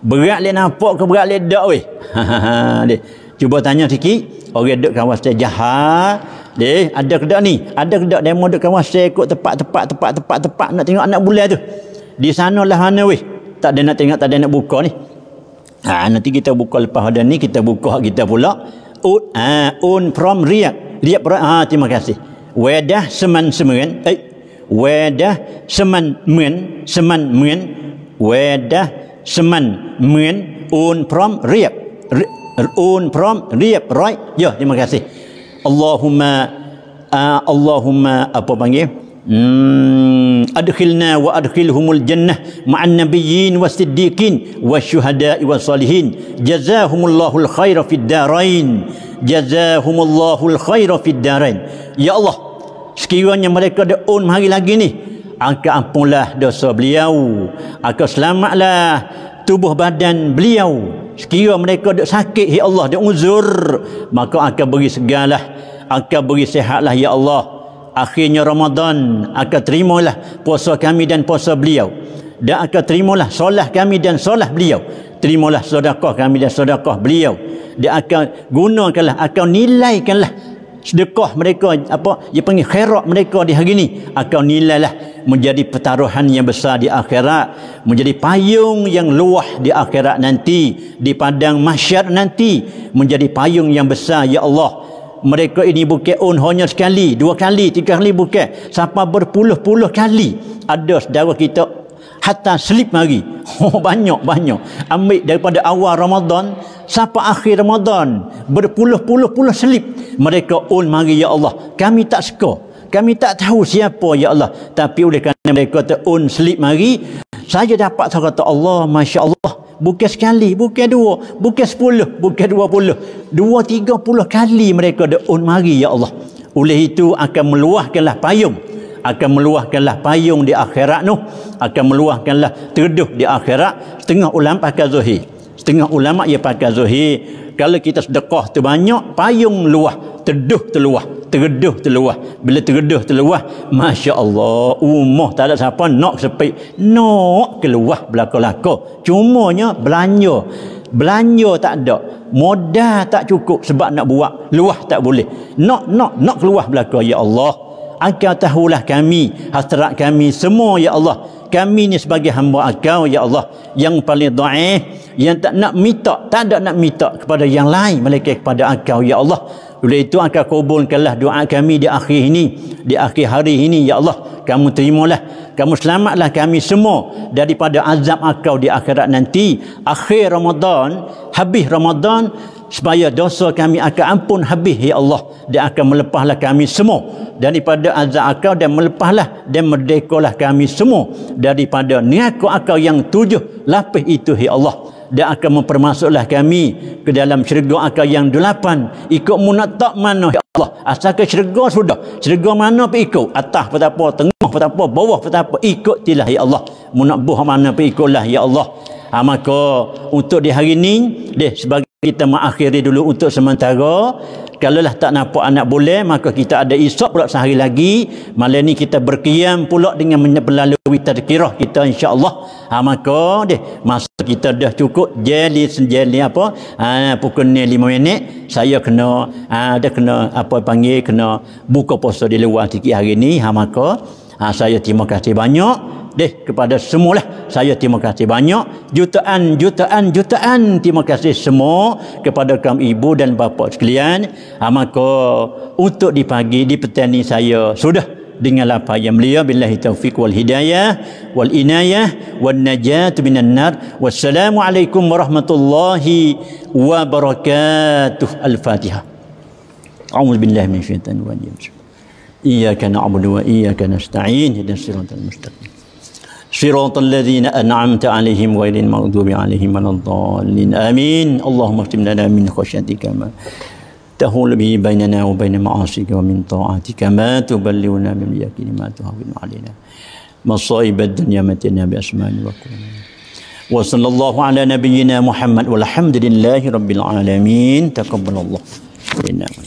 berat dia nampak ke berat dia dak weh cuba tanya sikit orang duduk kawasan jahan. Eh, ada kedak ni? Ada kedak tak demo dekat kawasan saya ikut tepat-tepat, tepat-tepat, tepat nak tengok anak bulan tu? Di sana lah weh. Tak ada nak tengok, tak ada nak buka ni. Ha, nanti kita buka lepas ada ni, kita buka kita pula. Un, ha, un from Riyad. Riyad from, ha, terima kasih. Wedah seman semen. Eh, wedah seman men, seman men. Wedah seman men, un from Riyad. Un from Riyad, right? Ya, terima kasih. Allahumma uh, Allahumma apa panggil hmm, adkhilna wa adkhilhumul jannah ma'an nabiyyin was siddiqin was syuhada'i was salihin jazahumullahu alkhaira fid darain jazahumullahu alkhaira fid darain ya Allah sekiranya mereka ada on hari lagi ni akan ampunlah dosa beliau akan selamatlah tubuh badan beliau sekiranya mereka dok sakit ya Allah dok uzur maka akan beri segala akan beri sehatlah ya Allah akhirnya Ramadan akan terimalah puasa kami dan puasa beliau dan akan terimalah solat kami dan solat beliau terimalah sedekah kami dan sedekah beliau dia akan gunakanlah akan nilaikanlah sedekah mereka apa dia panggil khairat mereka di hari ini akan ah, nilailah menjadi pertaruhan yang besar di akhirat menjadi payung yang luah di akhirat nanti di padang mahsyar nanti menjadi payung yang besar ya Allah mereka ini bukan on hanya sekali dua kali tiga kali bukan sampai berpuluh-puluh kali ada saudara kita hatta selip mari oh, banyak banyak ambil daripada awal Ramadan sampai akhir Ramadan berpuluh-puluh-puluh selip mereka ul oh, mari ya Allah kami tak suka kami tak tahu siapa ya Allah tapi oleh kerana mereka tu un selip mari saya dapat saya kata Allah Masya Allah bukan sekali bukan dua bukan sepuluh bukan dua puluh dua tiga puluh kali mereka ada un oh, mari ya Allah oleh itu akan meluahkanlah payung akan meluahkanlah payung di akhirat noh akan meluahkanlah teduh di akhirat setengah ulama pakai zuhi setengah ulama ia pakai zuhi kalau kita sedekah tu banyak payung luah teduh terluah tergeduh terluah bila tergeduh terluah Masya Allah umuh tak ada siapa nak sepi nak keluar belakang-belakang cumanya belanja belanja tak ada modal tak cukup sebab nak buat luah tak boleh nak nak nak keluar belakang Ya Allah engkau tahulah kami hasrat kami semua ya Allah kami ni sebagai hamba engkau ya Allah yang paling dhaif yang tak nak minta tak ada nak minta kepada yang lain melainkan kepada engkau ya Allah oleh itu engkau kabulkanlah doa kami di akhir ini di akhir hari ini ya Allah kamu terimalah kamu selamatlah kami semua daripada azab engkau di akhirat nanti akhir Ramadan habis Ramadan supaya dosa kami akan ampun habis ya Allah dan akan melepahlah kami semua daripada azab akal dan melepahlah dan merdekalah kami semua daripada niat akal yang tujuh lapis itu ya Allah dia akan mempermasuklah kami ke dalam syurga akal yang delapan ikut munat tak mana ya Allah asalkan syurga sudah syurga mana pun ikut atas pun apa tengah pun apa bawah pun apa ikut tilah ya Allah munat buah mana pun ikutlah ya Allah Ha, maka untuk di hari ni, deh sebagai kita mengakhiri dulu untuk sementara. Kalaulah tak nampak anak boleh, maka kita ada esok pula sehari lagi. Malam ni kita berkiam pula dengan melalui tadkirah kita insyaAllah. Ha, maka deh masa kita dah cukup jeli senjeli apa ha, pukul ni lima minit saya kena ada ha, kena apa panggil kena buka puasa di luar tiki hari ni ha, maka ha, saya terima kasih banyak deh kepada semua lah saya terima kasih banyak jutaan jutaan jutaan terima kasih semua kepada kaum ibu dan bapa sekalian ha, maka untuk di pagi di petang ni saya sudah dengan apa yang mulia billahi taufiq wal hidayah wal inayah wal najat minan nar wassalamu alaikum warahmatullahi wabarakatuh al fatihah a'udzu billahi wajib. rajim iyyaka na'budu wa iyyaka nasta'in ihdinas siratal mustaqim صراط الذين أنعمت عليهم غير المغضوب عليهم ولا الضالين آمين اللهم اكتب لنا من خشيتك ما تهول به بيننا وبين معاصيك ومن طاعتك ما تبلغنا من يقين ما تهون علينا مصائب الدنيا متنا بأسماء وكرم وصلى الله على نبينا محمد والحمد لله رب العالمين تقبل الله منا